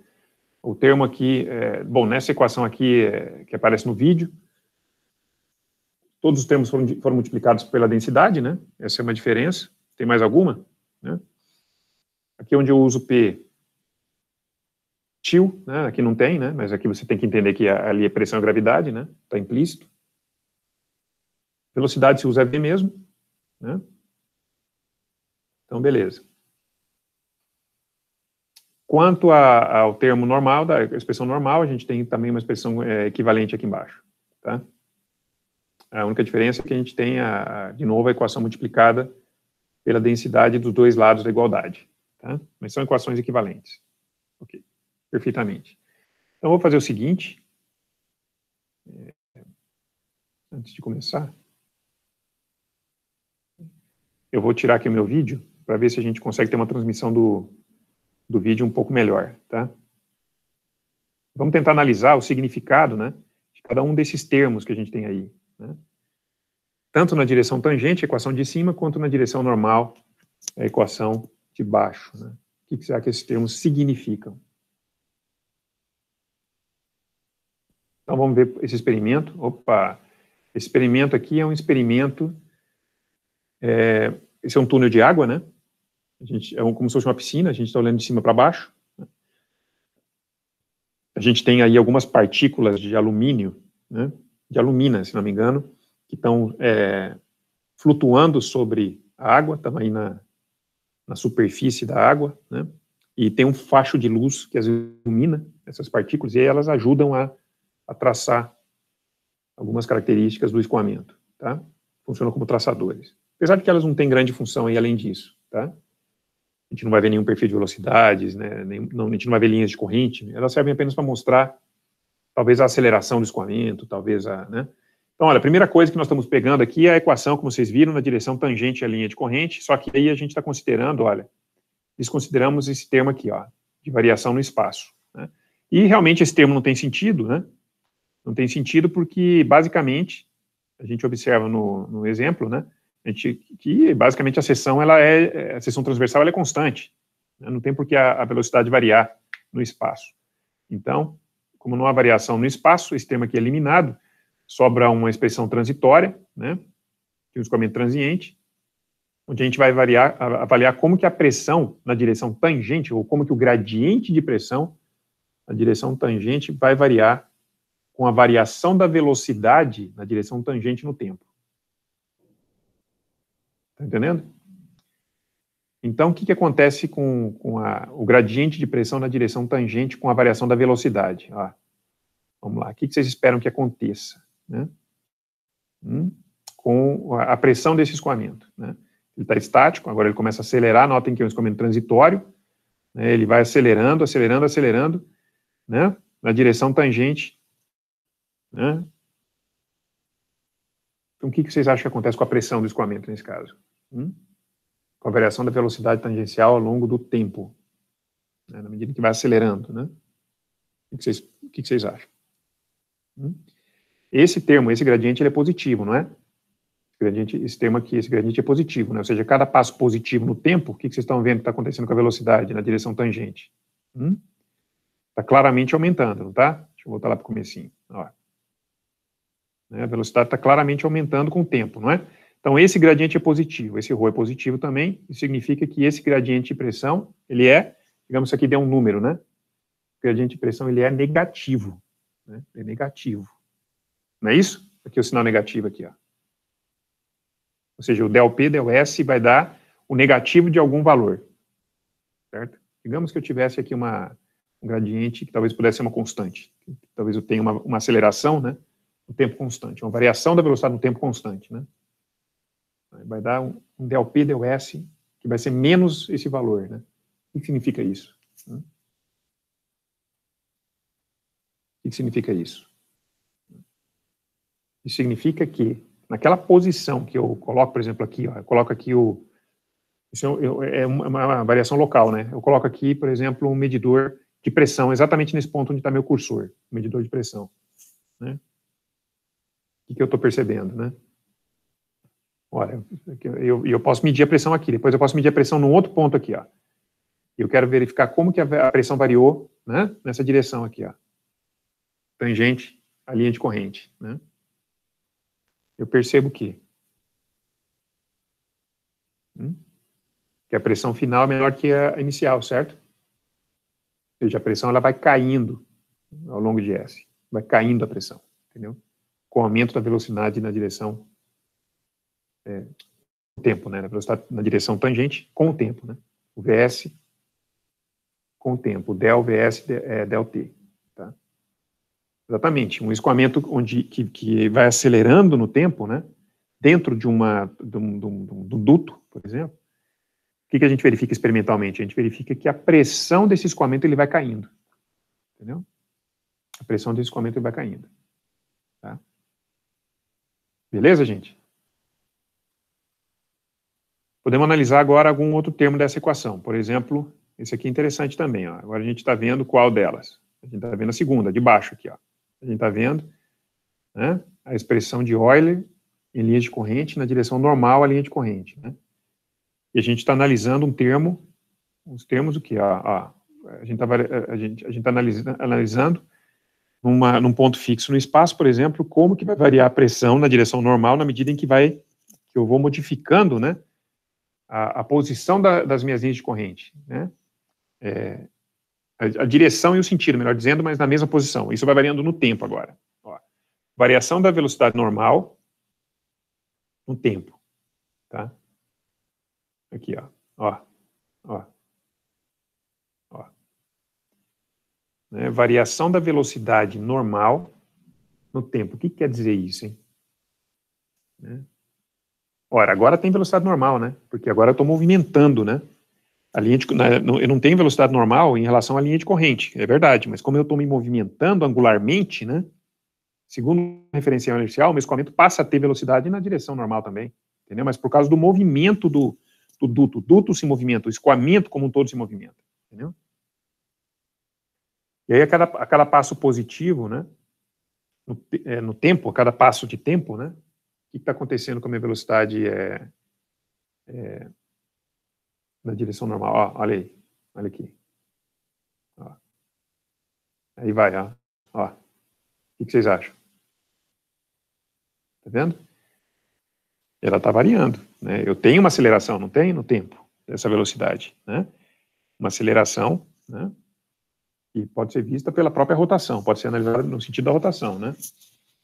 O termo aqui, é, bom, nessa equação aqui é, que aparece no vídeo, todos os termos foram, foram, multiplicados pela densidade, né? Essa é uma diferença. Tem mais alguma? Né? Aqui onde eu uso P, tio, né? Aqui não tem, né? Mas aqui você tem que entender que ali é pressão e gravidade, né? Está implícito. Velocidade se usa é V mesmo, né? Então, beleza. Quanto a, ao termo normal, da expressão normal, a gente tem também uma expressão é, equivalente aqui embaixo. Tá? A única diferença é que a gente tem, a, de novo, a equação multiplicada pela densidade dos dois lados da igualdade. Tá? Mas são equações equivalentes. Ok, perfeitamente. Então, vou fazer o seguinte. É, antes de começar, eu vou tirar aqui o meu vídeo para ver se a gente consegue ter uma transmissão do, do vídeo um pouco melhor, tá? Vamos tentar analisar o significado, né, de cada um desses termos que a gente tem aí, né? Tanto na direção tangente, a equação de cima, quanto na direção normal, a equação de baixo, né? O que será que esses termos significam? Então vamos ver esse experimento. Opa! Esse experimento aqui é um experimento. É, esse é um túnel de água, né? A gente, é como se fosse uma piscina, a gente está olhando de cima para baixo. Né? A gente tem aí algumas partículas de alumínio, né, de alumina, se não me engano, que estão é, flutuando sobre a água, estão aí na, na superfície da água, né, e tem um facho de luz que as ilumina essas partículas e elas ajudam a, a traçar algumas características do escoamento, tá? Funcionam como traçadores. Apesar de que elas não têm grande função aí além disso, tá? a gente não vai ver nenhum perfil de velocidades, né? Nem, não, a gente não vai ver linhas de corrente, né? elas servem apenas para mostrar talvez a aceleração do escoamento, talvez a, né? Então, olha, a primeira coisa que nós estamos pegando aqui é a equação, como vocês viram, na direção tangente à linha de corrente, só que aí a gente está considerando, olha, desconsideramos esse termo aqui, ó, de variação no espaço. Né? E realmente esse termo não tem sentido, né? Não tem sentido porque, basicamente, a gente observa no, no exemplo, né? gente, que basicamente a seção ela é a seção transversal ela é constante, né? não tem por que a, a, velocidade variar no espaço. Então, como não há variação no espaço, esse termo aqui é eliminado, sobra uma expressão transitória, né, que é nos comenta transiente, onde a gente vai variar, avaliar como que a pressão na direção tangente ou como que o gradiente de pressão na direção tangente vai variar com a variação da velocidade na direção tangente no tempo. Está entendendo? Então, o que, que acontece com, com a, o gradiente de pressão na direção tangente com a variação da velocidade? Ó, vamos lá, o que, que, vocês esperam que aconteça? Né? Hum, com a, a pressão desse escoamento. Né? Ele está estático, agora ele começa a acelerar, notem que é um escoamento transitório, né? ele vai acelerando, acelerando, acelerando, né? na direção tangente né? Então, o que, que vocês acham que acontece com a pressão do escoamento nesse caso? Hum? Com a variação da velocidade tangencial ao longo do tempo, né, na medida que vai acelerando, né? O que, vocês, o que, vocês acham? Hum? Esse termo, esse gradiente, ele é positivo, não é? Esse, esse termo aqui, esse gradiente é positivo, né? Ou seja, cada passo positivo no tempo, o que, que vocês estão vendo que está acontecendo com a velocidade na direção tangente? Está hum? Tá claramente aumentando, não está? Deixa eu voltar lá para o comecinho. Ó. Né? A velocidade está claramente aumentando com o tempo, não é? Então, esse gradiente é positivo, esse ρ é positivo também, isso significa que esse gradiente de pressão, ele é, digamos, isso aqui deu um número, né? O gradiente de pressão, ele é negativo, né? é negativo. Não é isso? Aqui é o sinal negativo aqui, ó. Ou seja, o ΔP, ΔS vai dar o negativo de algum valor, certo? Digamos que eu tivesse aqui uma, um gradiente que talvez pudesse ser uma constante, talvez eu tenha uma, uma aceleração, né? no tempo constante, uma variação da velocidade no tempo constante, né? Vai dar um, Δp Δs que vai ser menos esse valor, né? O que significa isso? Hum? O que significa isso? Isso significa que naquela posição que eu coloco, por exemplo, aqui, ó, eu coloco aqui o isso é eu, é, é uma variação local, né? Eu coloco aqui, por exemplo, um medidor de pressão, exatamente nesse ponto onde está meu cursor, medidor de pressão. Né? que, que eu estou percebendo, né? Olha, eu, eu posso medir a pressão aqui, depois eu posso medir a pressão num outro ponto aqui, ó. Eu quero verificar como que a pressão variou, né? Nessa direção aqui, ó. Tangente à linha de corrente, né? Eu percebo que... Hum, que a pressão final é menor que a inicial, certo? Ou seja, a pressão ela vai caindo ao longo de S. Vai caindo a pressão, entendeu? com aumento da velocidade na direção é, tempo, né? Na velocidade na direção tangente com o tempo, né? O VS com o tempo, del VS é del T, tá? Exatamente, um escoamento onde que, que vai acelerando no tempo, né? Dentro de uma do um, um, um duto, por exemplo. O que, que a gente verifica experimentalmente? A gente verifica que a pressão desse escoamento ele vai caindo, entendeu? A pressão desse escoamento ele vai caindo. Beleza, gente? Podemos analisar agora algum outro termo dessa equação. Por exemplo, esse aqui é interessante também. Ó. Agora a gente está vendo qual delas. A gente está vendo a segunda, de baixo aqui. Ó. A gente está vendo né, a expressão de Euler em linha de corrente na direção normal à linha de corrente. Né? E a gente está analisando um termo, uns termos o que? A, a, a gente está tá, tá analisando, analisando numa, num ponto fixo no espaço, por exemplo, como que vai variar a pressão na direção normal na medida em que vai que eu vou modificando, né, a, a posição da, das minhas linhas de corrente, né, é, a, a, direção e o sentido, melhor dizendo, mas na mesma posição. Isso vai variando no tempo agora. Ó, variação da velocidade normal no tempo, tá? Aqui, ó, ó, ó. Né? Variação da velocidade normal no tempo. O que, quer dizer isso, hein? Né? Ora, agora tem velocidade normal, né? Porque agora eu estou movimentando, né? A linha de, né, eu não tenho velocidade normal em relação à linha de corrente, é verdade, mas como eu estou me movimentando angularmente, né? Segundo a referencial inercial, o meu escoamento passa a ter velocidade na direção normal também, entendeu? Mas por causa do movimento do, do duto, o duto se movimenta, o escoamento como um todo se movimenta, entendeu? E aí, a cada, a cada passo positivo, né, no, é, no tempo, a cada passo de tempo, né, o que está acontecendo com a minha velocidade é, é, na direção normal? Ó, olha aí, olha aqui. Ó. Aí vai, ó. ó. O que vocês acham? Tá vendo? Ela está variando. Né? Eu tenho uma aceleração, não tenho? No tempo, essa velocidade. Né? Uma aceleração, né? pode ser vista pela própria rotação, pode ser analisada no sentido da rotação, né?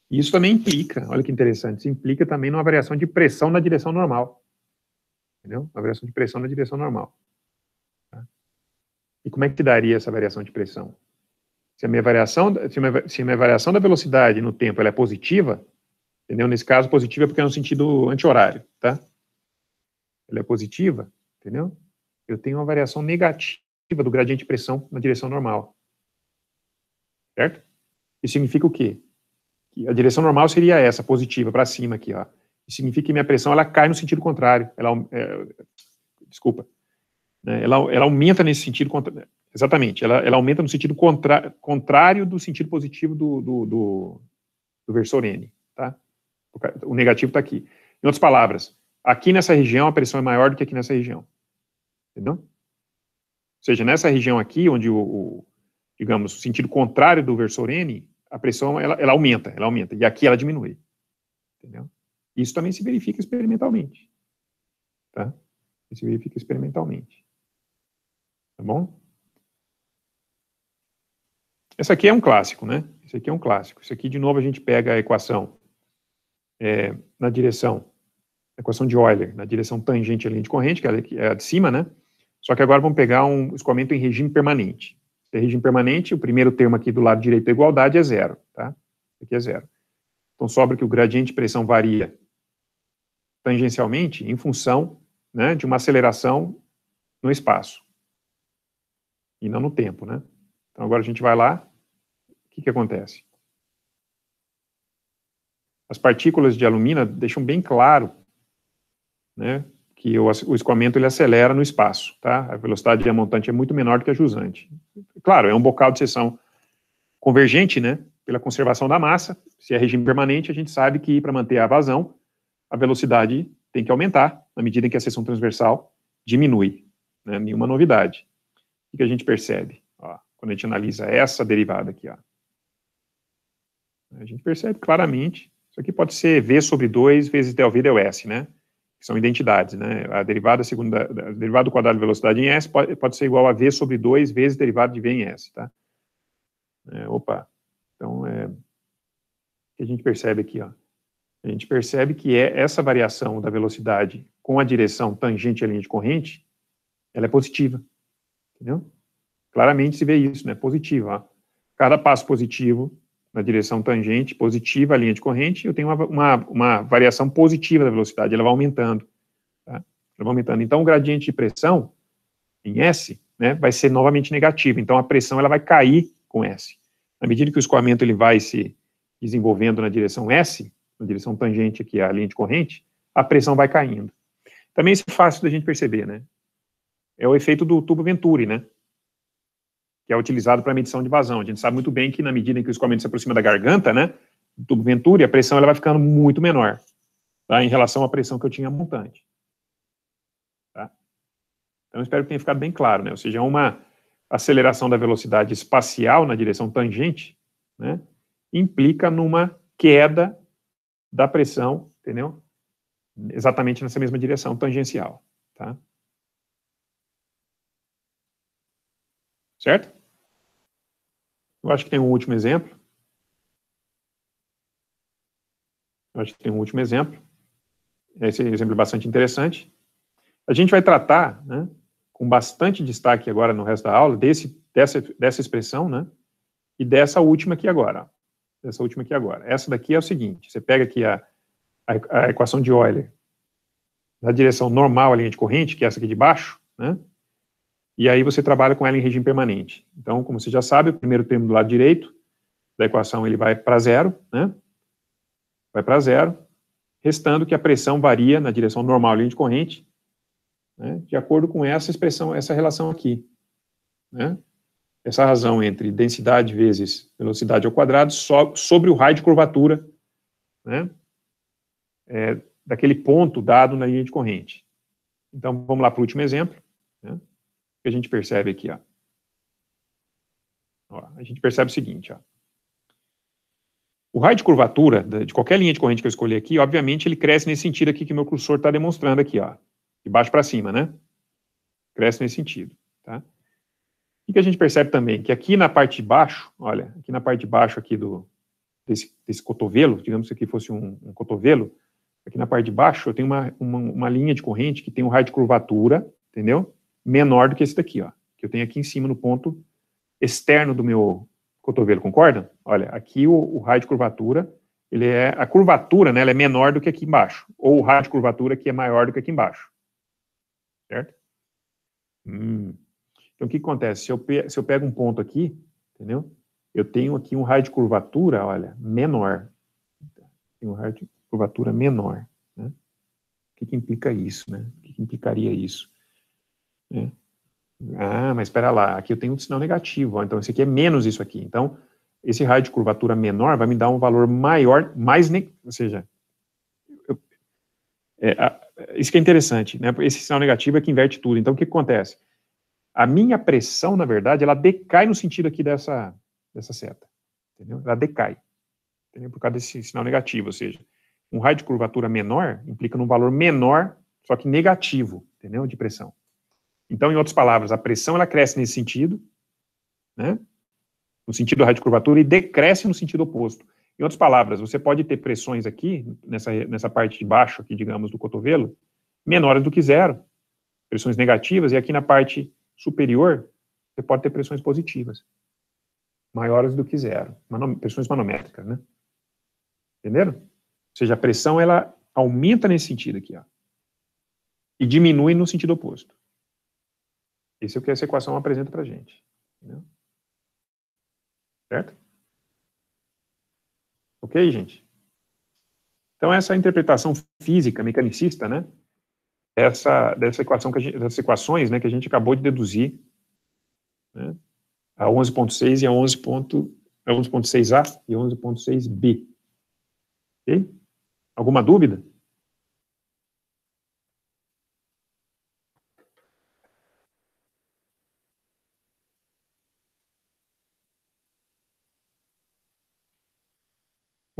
Isso também implica, olha que interessante, isso implica também numa variação de pressão na direção normal. Entendeu? Uma variação de pressão na direção normal. Tá? E como é que te daria essa variação de pressão? Se a minha variação, se minha, se a minha variação da velocidade no tempo ela é positiva, entendeu? Nesse caso, positiva é porque é no sentido anti-horário, tá? Ela é positiva, entendeu? Eu tenho uma variação negativa do gradiente de pressão na direção normal certo? Isso significa o quê? Que a direção normal seria essa, positiva, para cima aqui, ó. Isso significa que minha pressão, ela cai no sentido contrário. Ela, é, desculpa. Né? Ela, ela aumenta nesse sentido contrário. Exatamente, ela, ela aumenta no sentido contra, contrário do sentido positivo do, do, do, do versor N, tá? O negativo está aqui. Em outras palavras, aqui nessa região a pressão é maior do que aqui nessa região. Entendeu? Ou seja, nessa região aqui, onde o, o digamos, sentido contrário do n a pressão ela, ela aumenta, ela aumenta, e aqui ela diminui. Entendeu? Isso também se verifica experimentalmente. Tá? Isso se verifica experimentalmente. Tá bom? Essa aqui é um clássico, né? Isso aqui é um clássico. Isso aqui, de novo, a gente pega a equação é, na direção, a equação de Euler, na direção tangente à linha de corrente, que é, é a de cima, né? Só que agora vamos pegar um escoamento em regime permanente de regime permanente, o primeiro termo aqui do lado direito da igualdade é zero, tá? Aqui é zero. Então, sobra que o gradiente de pressão varia tangencialmente em função né, de uma aceleração no espaço e não no tempo, né? Então, agora a gente vai lá, o que, que acontece? As partículas de alumina deixam bem claro né, que o, o escoamento ele acelera no espaço, tá? A velocidade de montante é muito menor do que a jusante. Claro, é um bocal de seção convergente, né? Pela conservação da massa, se é regime permanente, a gente sabe que para manter a vazão, a velocidade tem que aumentar na medida em que a seção transversal diminui. Né? Nenhuma novidade. O que a gente percebe? Ó, quando a gente analisa essa derivada aqui, ó. a gente percebe claramente, isso aqui pode ser V sobre 2 vezes del V del S, né? que são identidades, né? A derivada segunda, a derivada do quadrado de velocidade em S pode, pode ser igual a V sobre 2 vezes derivada de V em S, tá? É, opa, então é, a gente percebe aqui, ó. A gente percebe que é essa variação da velocidade com a direção tangente à linha de corrente, ela é positiva, entendeu? Claramente se vê isso, né? Positiva, Cada passo positivo na direção tangente positiva, à linha de corrente, eu tenho uma, uma, uma variação positiva da velocidade, ela vai aumentando. Tá? Ela vai aumentando. Então, o gradiente de pressão, em S, né, vai ser novamente negativo. Então, a pressão ela vai cair com S. Na medida que o escoamento ele vai se desenvolvendo na direção S, na direção tangente aqui à linha de corrente, a pressão vai caindo. Também isso é fácil da gente perceber, né? É o efeito do tubo Venturi, né? que é utilizado para medição de vazão. A gente sabe muito bem que na medida em que o escoamento se aproxima da garganta, né, do tubo venturi, a pressão ela vai ficando muito menor, tá, em relação à pressão que eu tinha montante. Tá? Então, espero que tenha ficado bem claro, né, ou seja, é uma aceleração da velocidade espacial na direção tangente, né, implica numa queda da pressão, entendeu? Exatamente nessa mesma direção, tangencial, tá? Certo? Eu acho que tem um último exemplo. Eu acho que tem um último exemplo. Esse é exemplo é bastante interessante. A gente vai tratar, né, com bastante destaque agora no resto da aula, desse, dessa, dessa expressão, né, e dessa última aqui agora. Dessa última aqui agora. Essa daqui é o seguinte, você pega aqui a, a, a equação de Euler na direção normal à linha de corrente, que é essa aqui de baixo, né, e aí você trabalha com ela em regime permanente. Então, como você já sabe, o primeiro termo do lado direito da equação ele vai para zero, né? Vai para zero, restando que a pressão varia na direção normal linha de corrente, né? de acordo com essa expressão, essa relação aqui, né? Essa razão entre densidade vezes velocidade ao quadrado so, sobre o raio de curvatura, né? É, daquele ponto dado na linha de corrente. Então, vamos lá para o último exemplo. Né? que a gente percebe aqui? Ó? ó? a gente percebe o seguinte, ó. O raio de curvatura de qualquer linha de corrente que eu escolher aqui, obviamente ele cresce nesse sentido aqui que meu cursor está demonstrando aqui, ó, de baixo para cima, né? Cresce nesse sentido, tá? O que a gente percebe também? Que aqui na parte de baixo, olha, aqui na parte de baixo aqui do, desse, desse cotovelo, digamos que aqui fosse um, um, cotovelo, aqui na parte de baixo eu tenho uma, uma, uma linha de corrente que tem um raio de curvatura, entendeu? menor do que esse daqui, ó, que eu tenho aqui em cima no ponto externo do meu cotovelo, concorda? Olha, aqui o, o raio de curvatura, ele é a curvatura, né, ela é menor do que aqui embaixo, ou o raio de curvatura aqui é maior do que aqui embaixo, certo? Hum. Então, o que acontece? Se eu, se eu pego um ponto aqui, entendeu? Eu tenho aqui um raio de curvatura, olha, menor. Tem um raio de curvatura menor. Né? O que, que implica isso, né? O que, que implicaria isso? Né? Ah, mas espera lá, aqui eu tenho um sinal negativo, ó, então esse aqui é menos isso aqui. Então, esse raio de curvatura menor vai me dar um valor maior, mais, ou seja, eu, é, a, isso que é interessante, né? Esse sinal negativo é que inverte tudo. Então, o que, que acontece? A minha pressão, na verdade, ela decai no sentido aqui dessa, dessa seta, entendeu? Ela decai, entendeu? Por causa desse sinal negativo, ou seja, um raio de curvatura menor implica num valor menor, só que negativo, entendeu? De pressão. Então, em outras palavras, a pressão ela cresce nesse sentido, né? no sentido da radiocurvatura, e decresce no sentido oposto. Em outras palavras, você pode ter pressões aqui, nessa, nessa parte de baixo, aqui, digamos, do cotovelo, menores do que zero, pressões negativas, e aqui na parte superior, você pode ter pressões positivas, maiores do que zero, pressões manométricas, né? Entenderam? Ou seja, a pressão, ela aumenta nesse sentido aqui, ó, e diminui no sentido oposto. Isso é o que essa equação apresenta para a gente. Né? Certo? Ok, gente? Então, essa interpretação física, mecanicista, né? Essa, dessa equação que gente, dessas equações né, que a gente acabou de deduzir, né, a 11.6 e a 11.6a 11 e 11.6b. Ok? Alguma dúvida?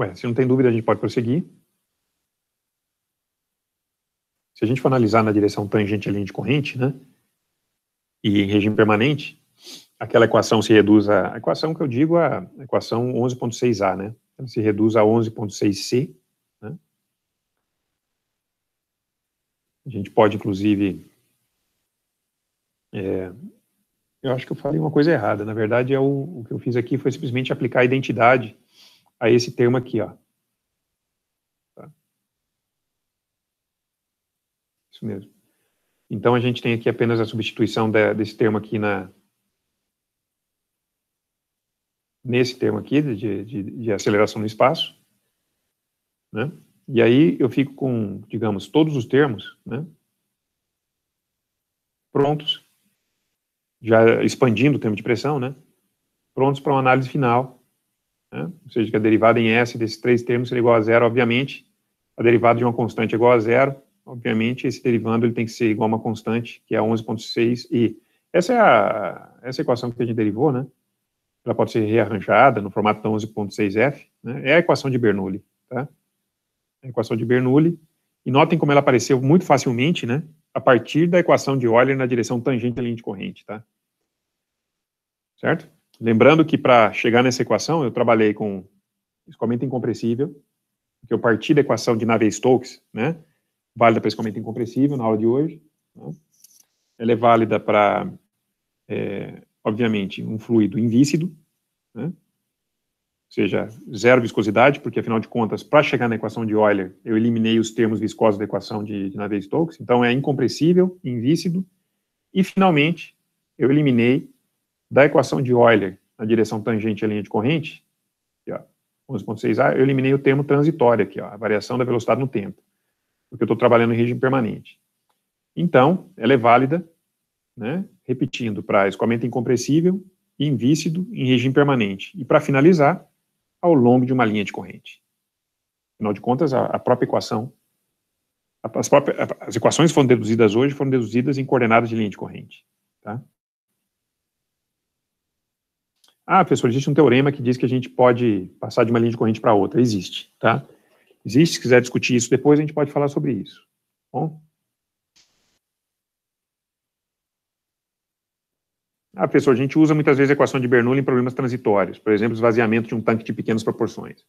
Ué, se não tem dúvida, a gente pode prosseguir. Se a gente for analisar na direção tangente à linha de corrente, né, e em regime permanente, aquela equação se reduz a, a equação que eu digo, a equação 11.6a, né, ela se reduz a 11.6c, né. A gente pode, inclusive, é, eu acho que eu falei uma coisa errada, na verdade, é o, o que eu fiz aqui foi simplesmente aplicar a identidade a esse termo aqui, ó. Tá? Isso mesmo. Então, a gente tem aqui apenas a substituição desse termo aqui na, nesse termo aqui de, de, de, aceleração no espaço, né? E aí eu fico com, digamos, todos os termos, né? Prontos, já expandindo o termo de pressão, né? Prontos para uma análise final né? Ou seja, que a derivada em S desses três termos seria igual a zero, obviamente. A derivada de uma constante é igual a zero. Obviamente, esse derivando ele tem que ser igual a uma constante, que é 11.6 i. Essa é a, essa é equação que a gente derivou, né? Ela pode ser rearranjada no formato da 11.6f. Né? É a equação de Bernoulli, tá? É a equação de Bernoulli. E notem como ela apareceu muito facilmente, né? A partir da equação de Euler na direção tangente à linha de corrente, tá? Certo? Lembrando que para chegar nessa equação, eu trabalhei com escoamento incompressível, que eu parti da equação de Navier-Stokes, né? Válida para escoamento incompressível na aula de hoje. Né? Ela é válida para, é, obviamente, um fluido invícido, né? ou seja, zero viscosidade, porque afinal de contas, para chegar na equação de Euler, eu eliminei os termos viscosos da equação de, de Navier-Stokes, então é incompressível, invícido, e finalmente eu eliminei da equação de Euler na direção tangente à linha de corrente, 11.6a, eu eliminei o termo transitório aqui, ó, a variação da velocidade no tempo, porque eu estou trabalhando em regime permanente. Então, ela é válida, né, repetindo, para escoamento incompressível e invícido em regime permanente. E para finalizar, ao longo de uma linha de corrente. Afinal de contas, a, a própria equação, a, as, próprias, as equações foram deduzidas hoje, foram deduzidas em coordenadas de linha de corrente. Tá? Ah, professor, existe um teorema que diz que a gente pode passar de uma linha de corrente para outra. Existe, tá? Existe, se quiser discutir isso depois, a gente pode falar sobre isso. Bom? Ah, professor, a gente usa muitas vezes a equação de Bernoulli em problemas transitórios, por exemplo, esvaziamento de um tanque de pequenas proporções.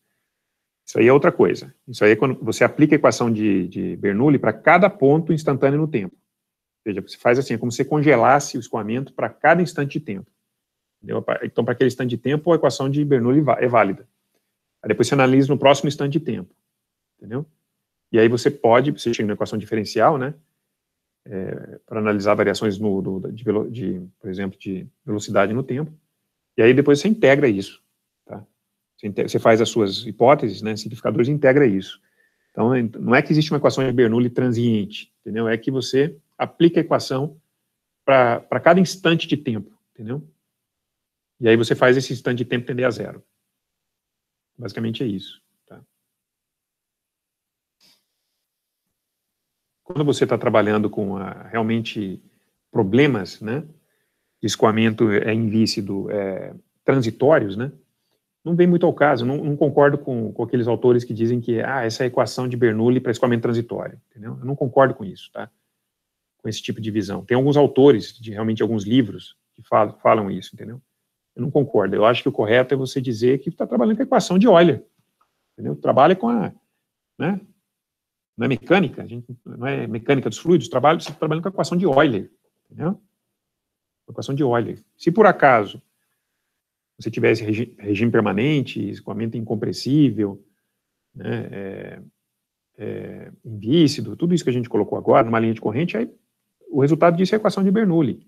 Isso aí é outra coisa. Isso aí é quando você aplica a equação de, de Bernoulli para cada ponto instantâneo no tempo. Ou seja, você faz assim, é como se congelasse o escoamento para cada instante de tempo. Entendeu? Então, para aquele instante de tempo, a equação de Bernoulli é válida. Aí depois você analisa no próximo instante de tempo. Entendeu? E aí você pode, você chega na equação diferencial, né? É, para analisar variações no, do, de, de, por exemplo, de velocidade no tempo. E aí depois você integra isso. Tá? Você, integra, você, faz as suas hipóteses, né? Simplificadores integra isso. Então, não é que existe uma equação de Bernoulli transiente, entendeu? É que você aplica a equação para cada instante de tempo, entendeu? E aí você faz esse instante de tempo tender a zero. Basicamente é isso. Tá? Quando você está trabalhando com a, ah, realmente problemas, né, escoamento é ilícito, é, transitórios, né, não vem muito ao caso, não, não concordo com, com, aqueles autores que dizem que ah, essa é a equação de Bernoulli para escoamento transitório, entendeu? Eu não concordo com isso, tá? Com esse tipo de visão. Tem alguns autores, de realmente alguns livros, que falam, falam isso, entendeu? Eu não concordo. Eu acho que o correto é você dizer que está trabalhando com a equação de Euler. Entendeu? Trabalha com a. Né? Não é mecânica, a gente, não é mecânica dos fluidos, trabalha, você está trabalhando com a equação de Euler. Entendeu? A equação de Euler. Se por acaso você tivesse regi regime permanente, escoamento incompressível, né, é, é, invícido, tudo isso que a gente colocou agora numa linha de corrente, aí o resultado disso é a equação de Bernoulli.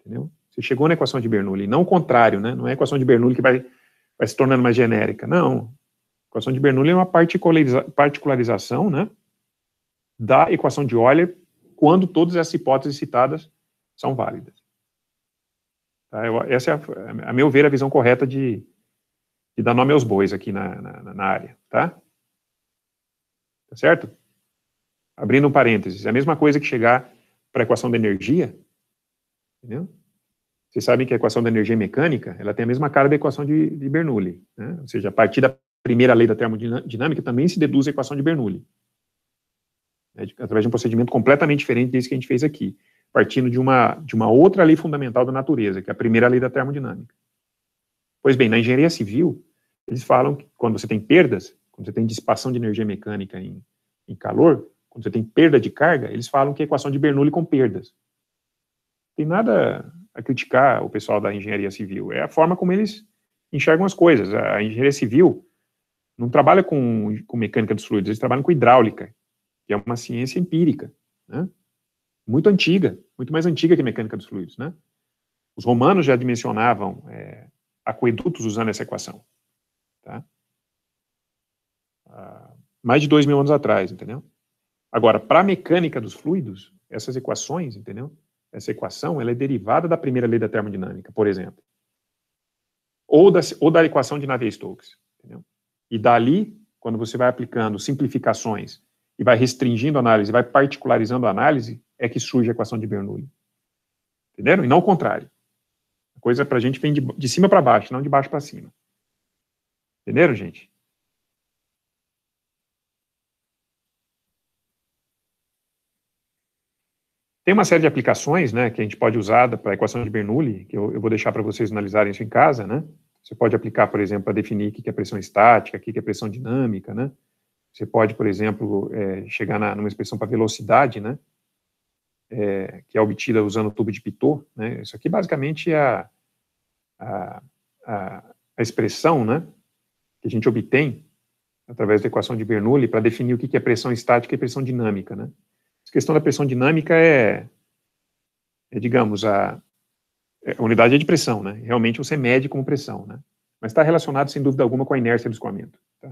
Entendeu? Você chegou na equação de Bernoulli, não o contrário, né? Não é a equação de Bernoulli que vai, vai se tornando mais genérica, não. A equação de Bernoulli é uma particulariza, particularização, né? Da equação de Euler, quando todas essas hipóteses citadas são válidas. Tá? Eu, essa é, a, a meu ver, a visão correta de, de dar nome aos bois aqui na, na, na área, tá? Tá certo? Abrindo um parênteses, é a mesma coisa que chegar para a equação da energia, entendeu? Vocês sabem que a equação da energia mecânica ela tem a mesma cara da equação de, de Bernoulli. Né? Ou seja, a partir da primeira lei da termodinâmica também se deduz a equação de Bernoulli. Né? Através de um procedimento completamente diferente desse que a gente fez aqui. Partindo de uma, de uma outra lei fundamental da natureza, que é a primeira lei da termodinâmica. Pois bem, na engenharia civil, eles falam que quando você tem perdas, quando você tem dissipação de energia mecânica em, em calor, quando você tem perda de carga, eles falam que é a equação de Bernoulli com perdas. Tem nada a criticar o pessoal da engenharia civil, é a forma como eles enxergam as coisas. A engenharia civil não trabalha com, com mecânica dos fluidos, eles trabalham com hidráulica, que é uma ciência empírica, né? muito antiga, muito mais antiga que a mecânica dos fluidos. Né? Os romanos já dimensionavam é, aquedutos usando essa equação. Tá? Ah, mais de dois mil anos atrás, entendeu? Agora, para a mecânica dos fluidos, essas equações, entendeu? Essa equação ela é derivada da primeira lei da termodinâmica, por exemplo. Ou da, ou da equação de Navier-Stokes. E dali, quando você vai aplicando simplificações e vai restringindo a análise, vai particularizando a análise, é que surge a equação de Bernoulli. Entenderam? E não o contrário. A coisa para a gente vem de, de cima para baixo, não de baixo para cima. Entenderam, gente? Tem uma série de aplicações né, que a gente pode usar para a equação de Bernoulli, que eu, eu vou deixar para vocês analisarem isso em casa. Né? Você pode aplicar, por exemplo, para definir o que é pressão estática, o que é pressão dinâmica. Né? Você pode, por exemplo, é, chegar na, numa expressão para velocidade, né? É, que é obtida usando o tubo de Pitot. Né? Isso aqui basicamente é a, a, a, a expressão né, que a gente obtém através da equação de Bernoulli para definir o que é pressão estática e pressão dinâmica. Né? A questão da pressão dinâmica é, é digamos, a, é, a, unidade é de pressão, né? Realmente você mede como pressão, né? Mas está relacionado, sem dúvida alguma, com a inércia do escoamento. Tá?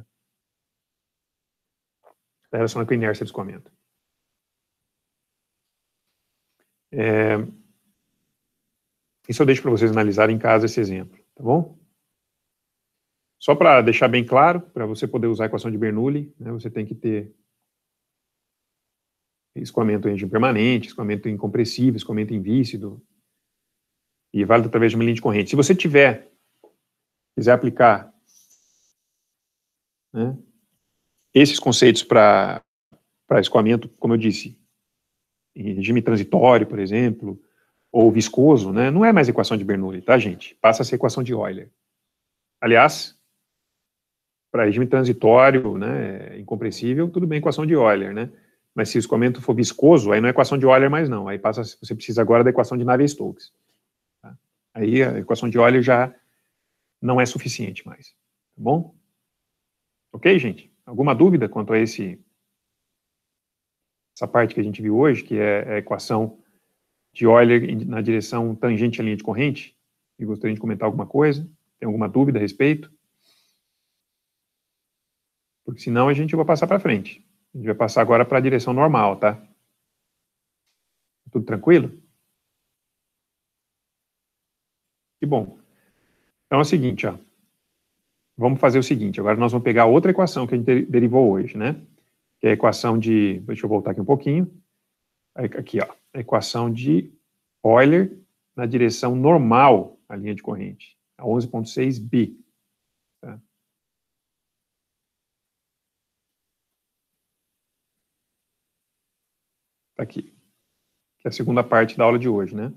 Está tá relacionado com a inércia do escoamento. É, isso eu deixo para vocês analisarem em casa esse exemplo, tá bom? Só para deixar bem claro, para você poder usar a equação de Bernoulli, né, você tem que ter escoamento em permanente, escoamento incompressível, escoamento invícido, e válido através de uma linha de corrente. Se você tiver, quiser aplicar né, esses conceitos para escoamento, como eu disse, em regime transitório, por exemplo, ou viscoso, né, não é mais equação de Bernoulli, tá, gente? Passa a ser equação de Euler. Aliás, para regime transitório, né, incompressível, tudo bem equação de Euler, né? Mas se o escoamento for viscoso, aí não é equação de Euler mais não. Aí passa, você precisa agora da equação de Navier-Stokes. Tá? Aí a equação de Euler já não é suficiente mais. Tá bom? Ok, gente? Alguma dúvida quanto a esse essa parte que a gente viu hoje, que é a equação de Euler na direção tangente à linha de corrente? E gostaria de comentar alguma coisa? Tem alguma dúvida a respeito? Porque senão a gente vai passar para frente. A gente vai passar agora para a direção normal, tá? Tudo tranquilo? Que bom. Então é o seguinte, ó. Vamos fazer o seguinte, agora nós vamos pegar outra equação que a gente derivou hoje, né? Que é a equação de, deixa eu voltar aqui um pouquinho. Aqui, ó, a equação de Euler na direção normal a linha de corrente, a 11.6 bi. tá aqui, que é a segunda parte da aula de hoje, né?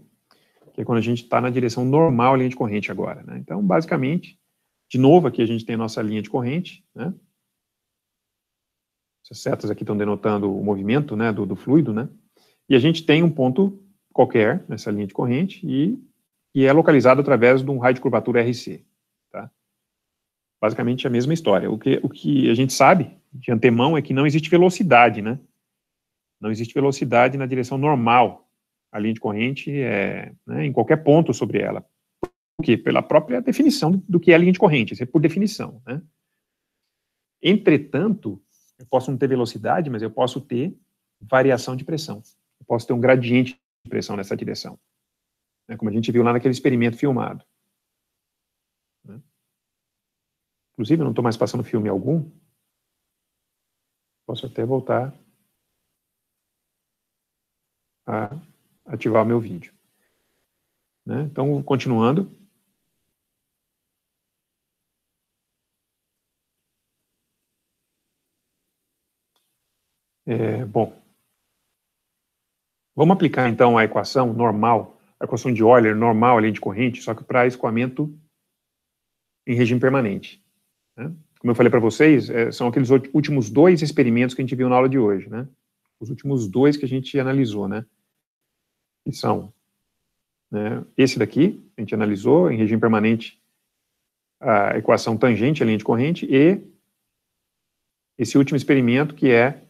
Que é quando a gente está na direção normal linha de corrente agora, né? Então, basicamente, de novo aqui a gente tem a nossa linha de corrente, né? Essas setas aqui estão denotando o movimento, né, do, do fluido, né? E a gente tem um ponto qualquer nessa linha de corrente e, e é localizado através de um raio de curvatura RC, tá? Basicamente é a mesma história. O que, o que a gente sabe de antemão é que não existe velocidade, né? Não existe velocidade na direção normal. A linha de corrente é né, em qualquer ponto sobre ela. Por quê? Pela própria definição do, que é linha de corrente, isso é por definição. Né? Entretanto, eu posso não ter velocidade, mas eu posso ter variação de pressão. Eu posso ter um gradiente de pressão nessa direção. Né, como a gente viu lá naquele experimento filmado. Né? Inclusive, eu não estou mais passando filme algum. Posso até voltar a ativar meu vídeo. Né? Então, continuando. É, bom, vamos aplicar então a equação normal, a equação de Euler normal ali de corrente, só que para escoamento em regime permanente. Né? Como eu falei para vocês, é, são aqueles últimos dois experimentos que a gente viu na aula de hoje, né? Os últimos dois que a gente analisou, né? que são né, esse daqui, a gente analisou em regime permanente a equação tangente à linha de corrente e esse último experimento que é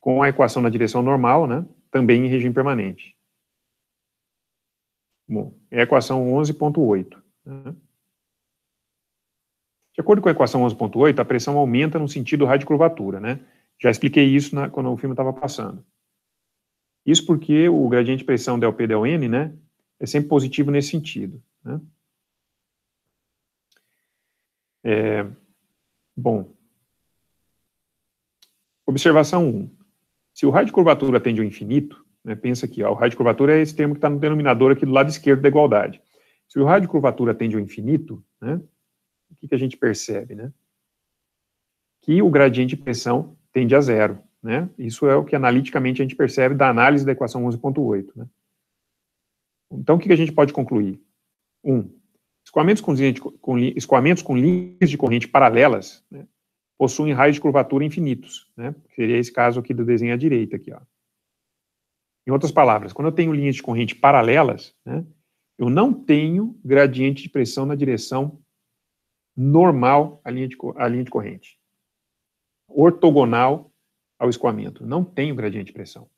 com a equação na direção normal, né, também em regime permanente. Bom, é a equação 11.8. Né? De acordo com a equação 11.8, a pressão aumenta no sentido radiocurvatura, né? Já expliquei isso na, quando o filme estava passando. Isso porque o gradiente de pressão delp deln, né, é sempre positivo nesse sentido, né? É, bom, observação 1. Se o raio de curvatura tende ao infinito, né, pensa aqui, ó, o raio de curvatura é esse termo que está no denominador aqui do lado esquerdo da igualdade. Se o raio de curvatura tende ao infinito, né, o que, que a gente percebe? Né? Que o gradiente de pressão tende a zero. Né? Isso é o que analiticamente a gente percebe da análise da equação 11.8. Né? Então, o que a gente pode concluir? Um, escoamentos com, linhas de, com, escoamentos com linhas de corrente paralelas né, possuem raios de curvatura infinitos. Né? Seria esse caso aqui do desenho à direita. Aqui, ó. Em outras palavras, quando eu tenho linhas de corrente paralelas, né, eu não tenho gradiente de pressão na direção normal à linha de, à linha de corrente. Ortogonal ao escoamento. Não tem o gradiente de pressão.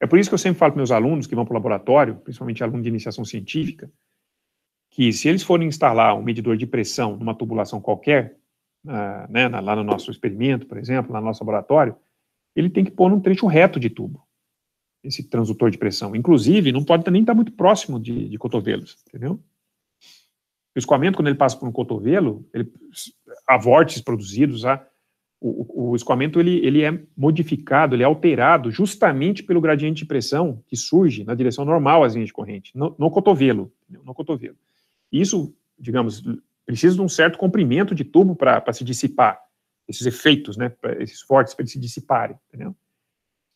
É por isso que eu sempre falo para meus alunos que vão para o laboratório, principalmente alunos de iniciação científica, que se eles forem instalar um medidor de pressão numa tubulação qualquer, né, na, lá no nosso experimento, por exemplo, lá no nosso laboratório, ele tem que pôr num trecho reto de tubo, esse transdutor de pressão. Inclusive, não pode nem estar tá muito próximo de, de cotovelos, entendeu? O escoamento, quando ele passa por um cotovelo, ele, há vórtices produzidos, há o, o, escoamento ele, ele é modificado, ele é alterado justamente pelo gradiente de pressão que surge na direção normal às linhas de corrente, no, no cotovelo, no cotovelo. Isso, digamos, precisa de um certo comprimento de tubo para se dissipar, esses efeitos, né, esses fortes para se dissiparem, entendeu?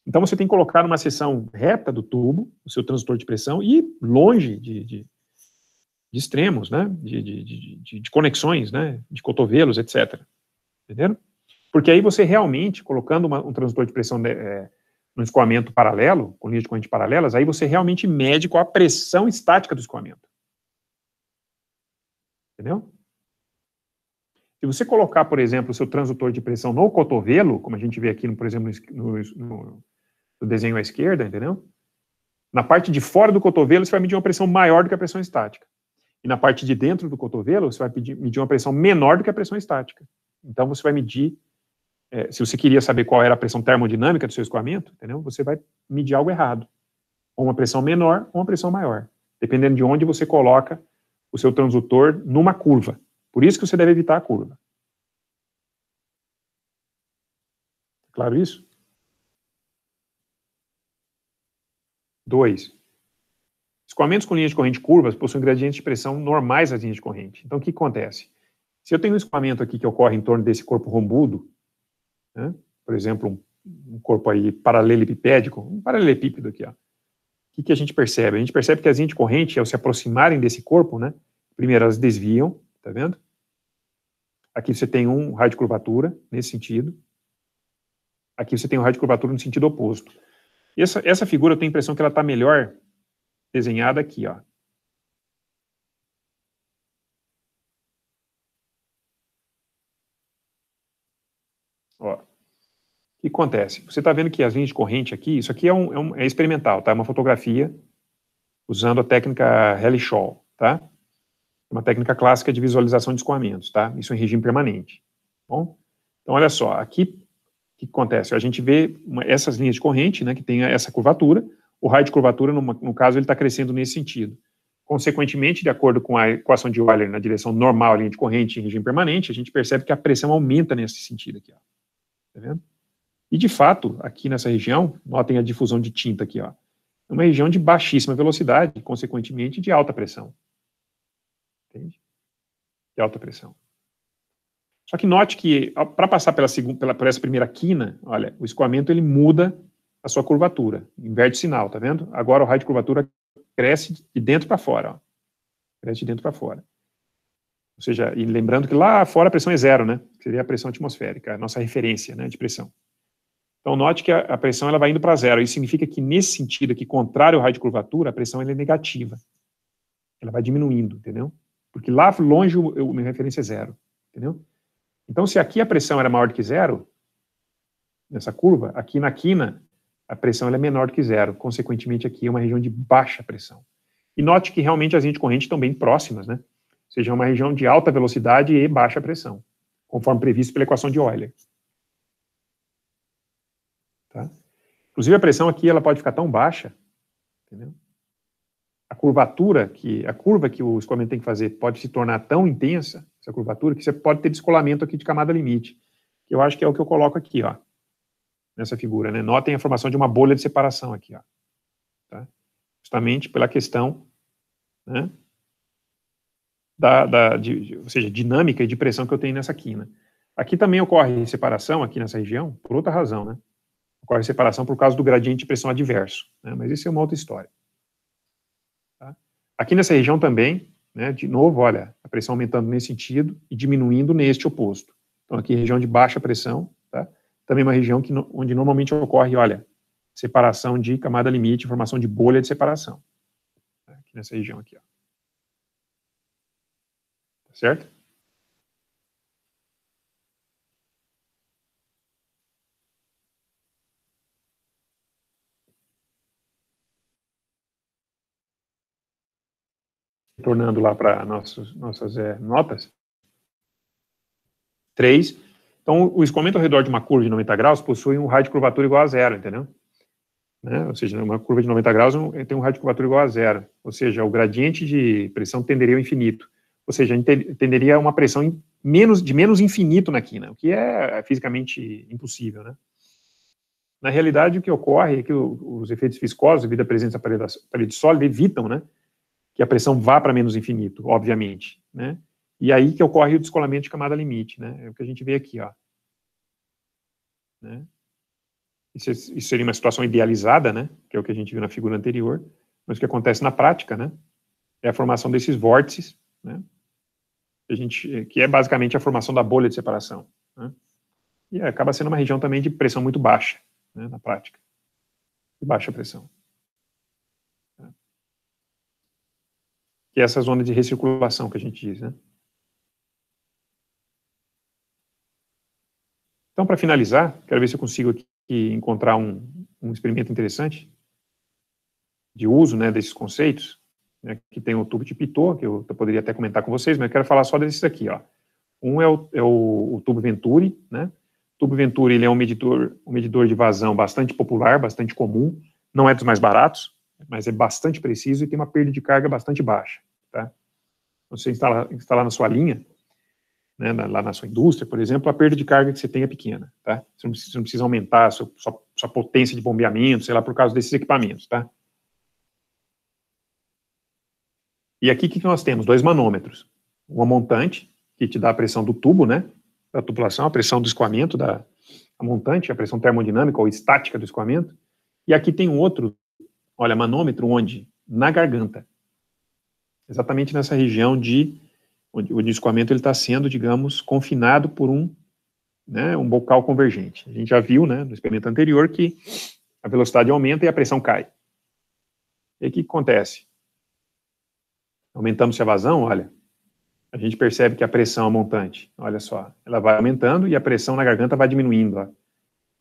Então você tem que colocar numa seção reta do tubo, o seu transdutor de pressão, e longe de, de, de extremos, né, de, de, de conexões, né, de cotovelos, etc. Entenderam? Porque aí você realmente, colocando uma, um transdutor de pressão né, é, no escoamento paralelo, com linhas de corrente paralelas, aí você realmente mede qual a pressão estática do escoamento. Entendeu? Se você colocar, por exemplo, o seu transdutor de pressão no cotovelo, como a gente vê aqui, por exemplo, no, no, no desenho à esquerda, entendeu? Na parte de fora do cotovelo, você vai medir uma pressão maior do que a pressão estática. E na parte de dentro do cotovelo, você vai medir uma pressão menor do que a pressão estática. Então, você vai medir é, se você queria saber qual era a pressão termodinâmica do seu escoamento, entendeu? você vai medir algo errado. Ou uma pressão menor ou uma pressão maior. Dependendo de onde você coloca o seu transdutor numa curva. Por isso que você deve evitar a curva. Tá claro isso? Dois. Escoamentos com linhas de corrente curvas possuem gradientes de pressão normais às linhas de corrente. Então, o que acontece? Se eu tenho um escoamento aqui que ocorre em torno desse corpo rombudo, né? por exemplo, um, um, corpo aí paralelepipédico, um paralelepípedo aqui, ó. o que, que a gente percebe? A gente percebe que as linhas de corrente, ao se aproximarem desse corpo, né, primeiro elas desviam, tá vendo? Aqui você tem um raio de curvatura, nesse sentido. Aqui você tem um raio de curvatura no sentido oposto. Essa, essa figura eu tenho a impressão que ela está melhor desenhada aqui, ó. que acontece? Você está vendo que as linhas de corrente aqui, isso aqui é, um, é, um, é experimental, tá? É uma fotografia usando a técnica Helly-Shaw, tá? É uma técnica clássica de visualização de escoamentos, tá? Isso em regime permanente, bom? Então, olha só, aqui o que acontece? A gente vê uma, essas linhas de corrente, né, que tem essa curvatura, o raio de curvatura, numa, no caso, ele está crescendo nesse sentido. Consequentemente, de acordo com a equação de Euler na direção normal, linha de corrente em regime permanente, a gente percebe que a pressão aumenta nesse sentido aqui. Ó. Tá vendo? E, de fato, aqui nessa região, notem a difusão de tinta aqui, ó, é uma região de baixíssima velocidade, consequentemente de alta pressão. Entende? De alta pressão. Só que note que, para passar pela, pela, por essa primeira quina, olha, o escoamento ele muda a sua curvatura, inverte o sinal, tá vendo? Agora o raio de curvatura cresce de dentro para fora, ó. cresce de dentro para fora. Ou seja, e lembrando que lá fora a pressão é zero, né? Seria a pressão atmosférica, a nossa referência né, de pressão. Então, note que a pressão ela vai indo para zero. Isso significa que, nesse sentido aqui, contrário ao raio de curvatura, a pressão ela é negativa. Ela vai diminuindo, entendeu? Porque lá longe, o, o, minha referência é zero, entendeu? Então, se aqui a pressão era maior do que zero, nessa curva, aqui na quina, a pressão ela é menor do que zero. Consequentemente, aqui é uma região de baixa pressão. E note que realmente as linhas de corrente estão bem próximas, né? Ou seja, é uma região de alta velocidade e baixa pressão, conforme previsto pela equação de Euler. Tá? Inclusive, a pressão aqui ela pode ficar tão baixa, entendeu? a curvatura, que a curva que o escoamento tem que fazer pode se tornar tão intensa, essa curvatura, que você pode ter descolamento aqui de camada limite. Que eu acho que é o que eu coloco aqui, ó, nessa figura. Né? Notem a formação de uma bolha de separação aqui. Ó, tá? Justamente pela questão né, da, da de, de, ou seja, dinâmica e de pressão que eu tenho nessa quina. Aqui também ocorre separação, aqui nessa região, por outra razão, né? ocorre separação por causa do gradiente de pressão adverso, né, mas isso é uma outra história. Tá? Aqui nessa região também, né, de novo, olha, a pressão aumentando nesse sentido e diminuindo neste oposto. Então, aqui região de baixa pressão, tá? também uma região que, onde normalmente ocorre, olha, separação de camada limite, formação de bolha de separação. Tá? Aqui nessa região aqui. Ó. Tá certo? retornando lá para nossas é, notas, 3. Então, o escoamento ao redor de uma curva de 90 graus possui um raio de curvatura igual a zero, entendeu? Né? Ou seja, né, uma curva de 90 graus é é, tem um raio de curvatura igual a zero. Ou seja, o gradiente de pressão tenderia ao infinito. Ou seja, tenderia uma pressão menos, de menos infinito na quina, o que é, é fisicamente impossível, né? Na realidade, o que ocorre é que os efeitos viscosos, devido à presença da parede sólida, evitam né, que a pressão vá para menos infinito, obviamente, né? E aí que ocorre o descolamento de camada limite, né? É o que a gente vê aqui, ó. Né? Isso, isso seria uma situação idealizada, né? Que é o que a gente viu na figura anterior, mas o que acontece na prática, né? É a formação desses vórtices, né? Que, a gente, eh, que é basicamente a formação da bolha de separação, né? E acaba sendo uma região também de pressão muito baixa, né? Na prática, de baixa pressão. que é essa zona de recirculação que a gente diz. Né? Então, para finalizar, quero ver se eu consigo aqui encontrar um, um experimento interessante de uso né, desses conceitos. Né, que tem o tubo de Pitot, que eu poderia até comentar com vocês, mas eu quero falar só desses aqui. Ó. Um é o, é o, o tubo Venturi. Né? O tubo Venturi ele é um medidor, um medidor de vazão bastante popular, bastante comum, não é dos mais baratos, mas é bastante preciso e tem uma perda de carga bastante baixa. Tá? Você instalar, instalar na sua linha, né, na, lá na sua indústria, por exemplo, a perda de carga que você tem é pequena, tá? Você não precisa, você não precisa aumentar a sua, sua, sua, potência de bombeamento, sei lá, por causa desses equipamentos, tá? E aqui o que nós temos? Dois manômetros. Uma montante, que te dá a pressão do tubo, né? Da tubulação, a pressão do escoamento da a montante, a pressão termodinâmica ou estática do escoamento. E aqui tem um outro, olha, manômetro onde? Na garganta exatamente nessa região de onde o escoamento está sendo, digamos, confinado por um, né, um bocal convergente. A gente já viu né, no experimento anterior que a velocidade aumenta e a pressão cai. E o que acontece? Aumentamos a vazão, olha, a gente percebe que a pressão é montante. Olha só, ela vai aumentando e a pressão na garganta vai diminuindo. Ó.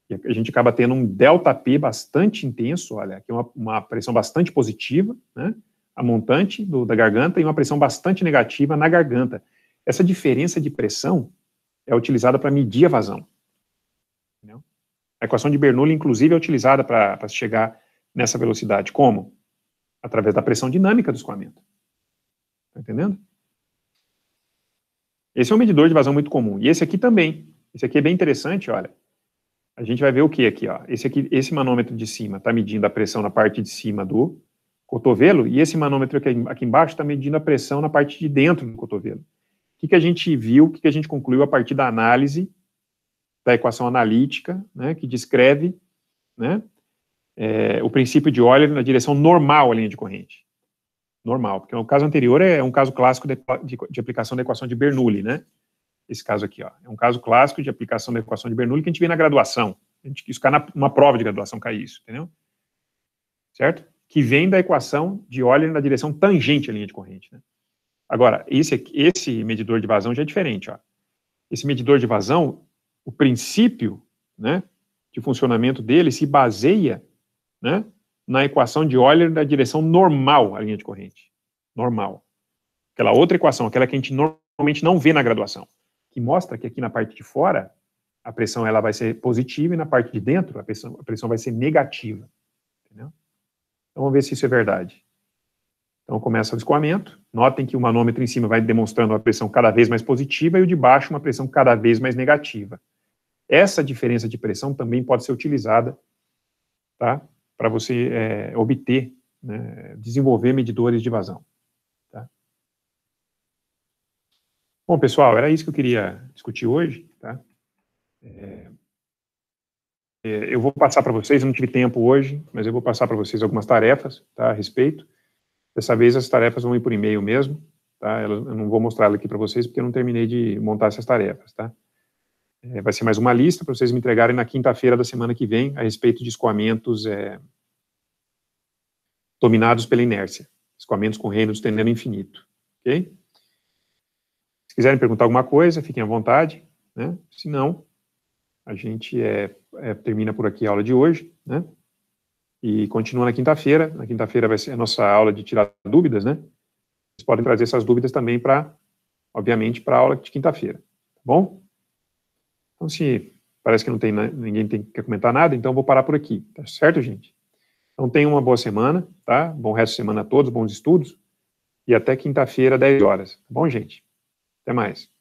E a gente acaba tendo um delta P bastante intenso, olha, aqui é uma, uma pressão bastante positiva, né? a montante do, da garganta e uma pressão bastante negativa na garganta. Essa diferença de pressão é utilizada para medir a vazão. Entendeu? A equação de Bernoulli, inclusive, é utilizada para chegar nessa velocidade. Como? Através da pressão dinâmica do escoamento. Está entendendo? Esse é um medidor de vazão muito comum. E esse aqui também. Esse aqui é bem interessante, olha. A gente vai ver o que aqui, ó. Esse aqui, esse manômetro de cima está medindo a pressão na parte de cima do cotovelo, e esse manômetro aqui, aqui embaixo está medindo a pressão na parte de dentro do cotovelo. O que, que a gente viu, o que, que a gente concluiu a partir da análise, da equação analítica, né, que descreve né, é, o princípio de Euler na direção normal à linha de corrente. Normal, porque o caso anterior é um caso clássico de, de, de aplicação da equação de Bernoulli, né? Esse caso aqui, ó. É um caso clássico de aplicação da equação de Bernoulli que a gente vê na graduação. A gente, isso cai numa prova de graduação, cai isso, entendeu? Certo? que vem da equação de Euler na direção tangente à linha de corrente. Né? Agora, esse, esse medidor de vazão já é diferente. Ó. Esse medidor de vazão, o princípio né, de funcionamento dele se baseia né, na equação de Euler na direção normal à linha de corrente. Normal. Aquela outra equação, aquela que a gente normalmente não vê na graduação, que mostra que aqui na parte de fora a pressão ela vai ser positiva e na parte de dentro a pressão, a pressão vai ser negativa. Entendeu? Então, vamos ver se isso é verdade. Então, começa o escoamento. Notem que o manômetro em cima vai demonstrando uma pressão cada vez mais positiva e o de baixo uma pressão cada vez mais negativa. Essa diferença de pressão também pode ser utilizada tá, para você é, obter, né, desenvolver medidores de vazão. Tá? Bom, pessoal, era isso que eu queria discutir hoje. Tá? É... É, eu vou passar para vocês, eu não tive tempo hoje, mas eu vou passar para vocês algumas tarefas tá, a respeito. Dessa vez as tarefas vão ir por e-mail mesmo, tá? Eu não vou mostrar las aqui para vocês porque eu não terminei de montar essas tarefas, tá? É, vai ser mais uma lista para vocês me entregarem na quinta-feira da semana que vem a respeito de escoamentos é, dominados pela inércia, escoamentos com reinos tendendo infinito, ok? Se quiserem perguntar alguma coisa, fiquem à vontade, né? Se não, a gente é, é, termina por aqui a aula de hoje, né? E continua na quinta-feira. Na quinta-feira vai ser a nossa aula de tirar dúvidas, né? Vocês podem trazer essas dúvidas também para, obviamente, para a aula de quinta-feira, tá bom? Então, se parece que não tem né, ninguém tem que comentar nada, então vou parar por aqui, tá certo, gente? Então tenham uma boa semana, tá? Bom resto de semana a todos, bons estudos e até quinta-feira, 10 horas, tá bom, gente? Até mais.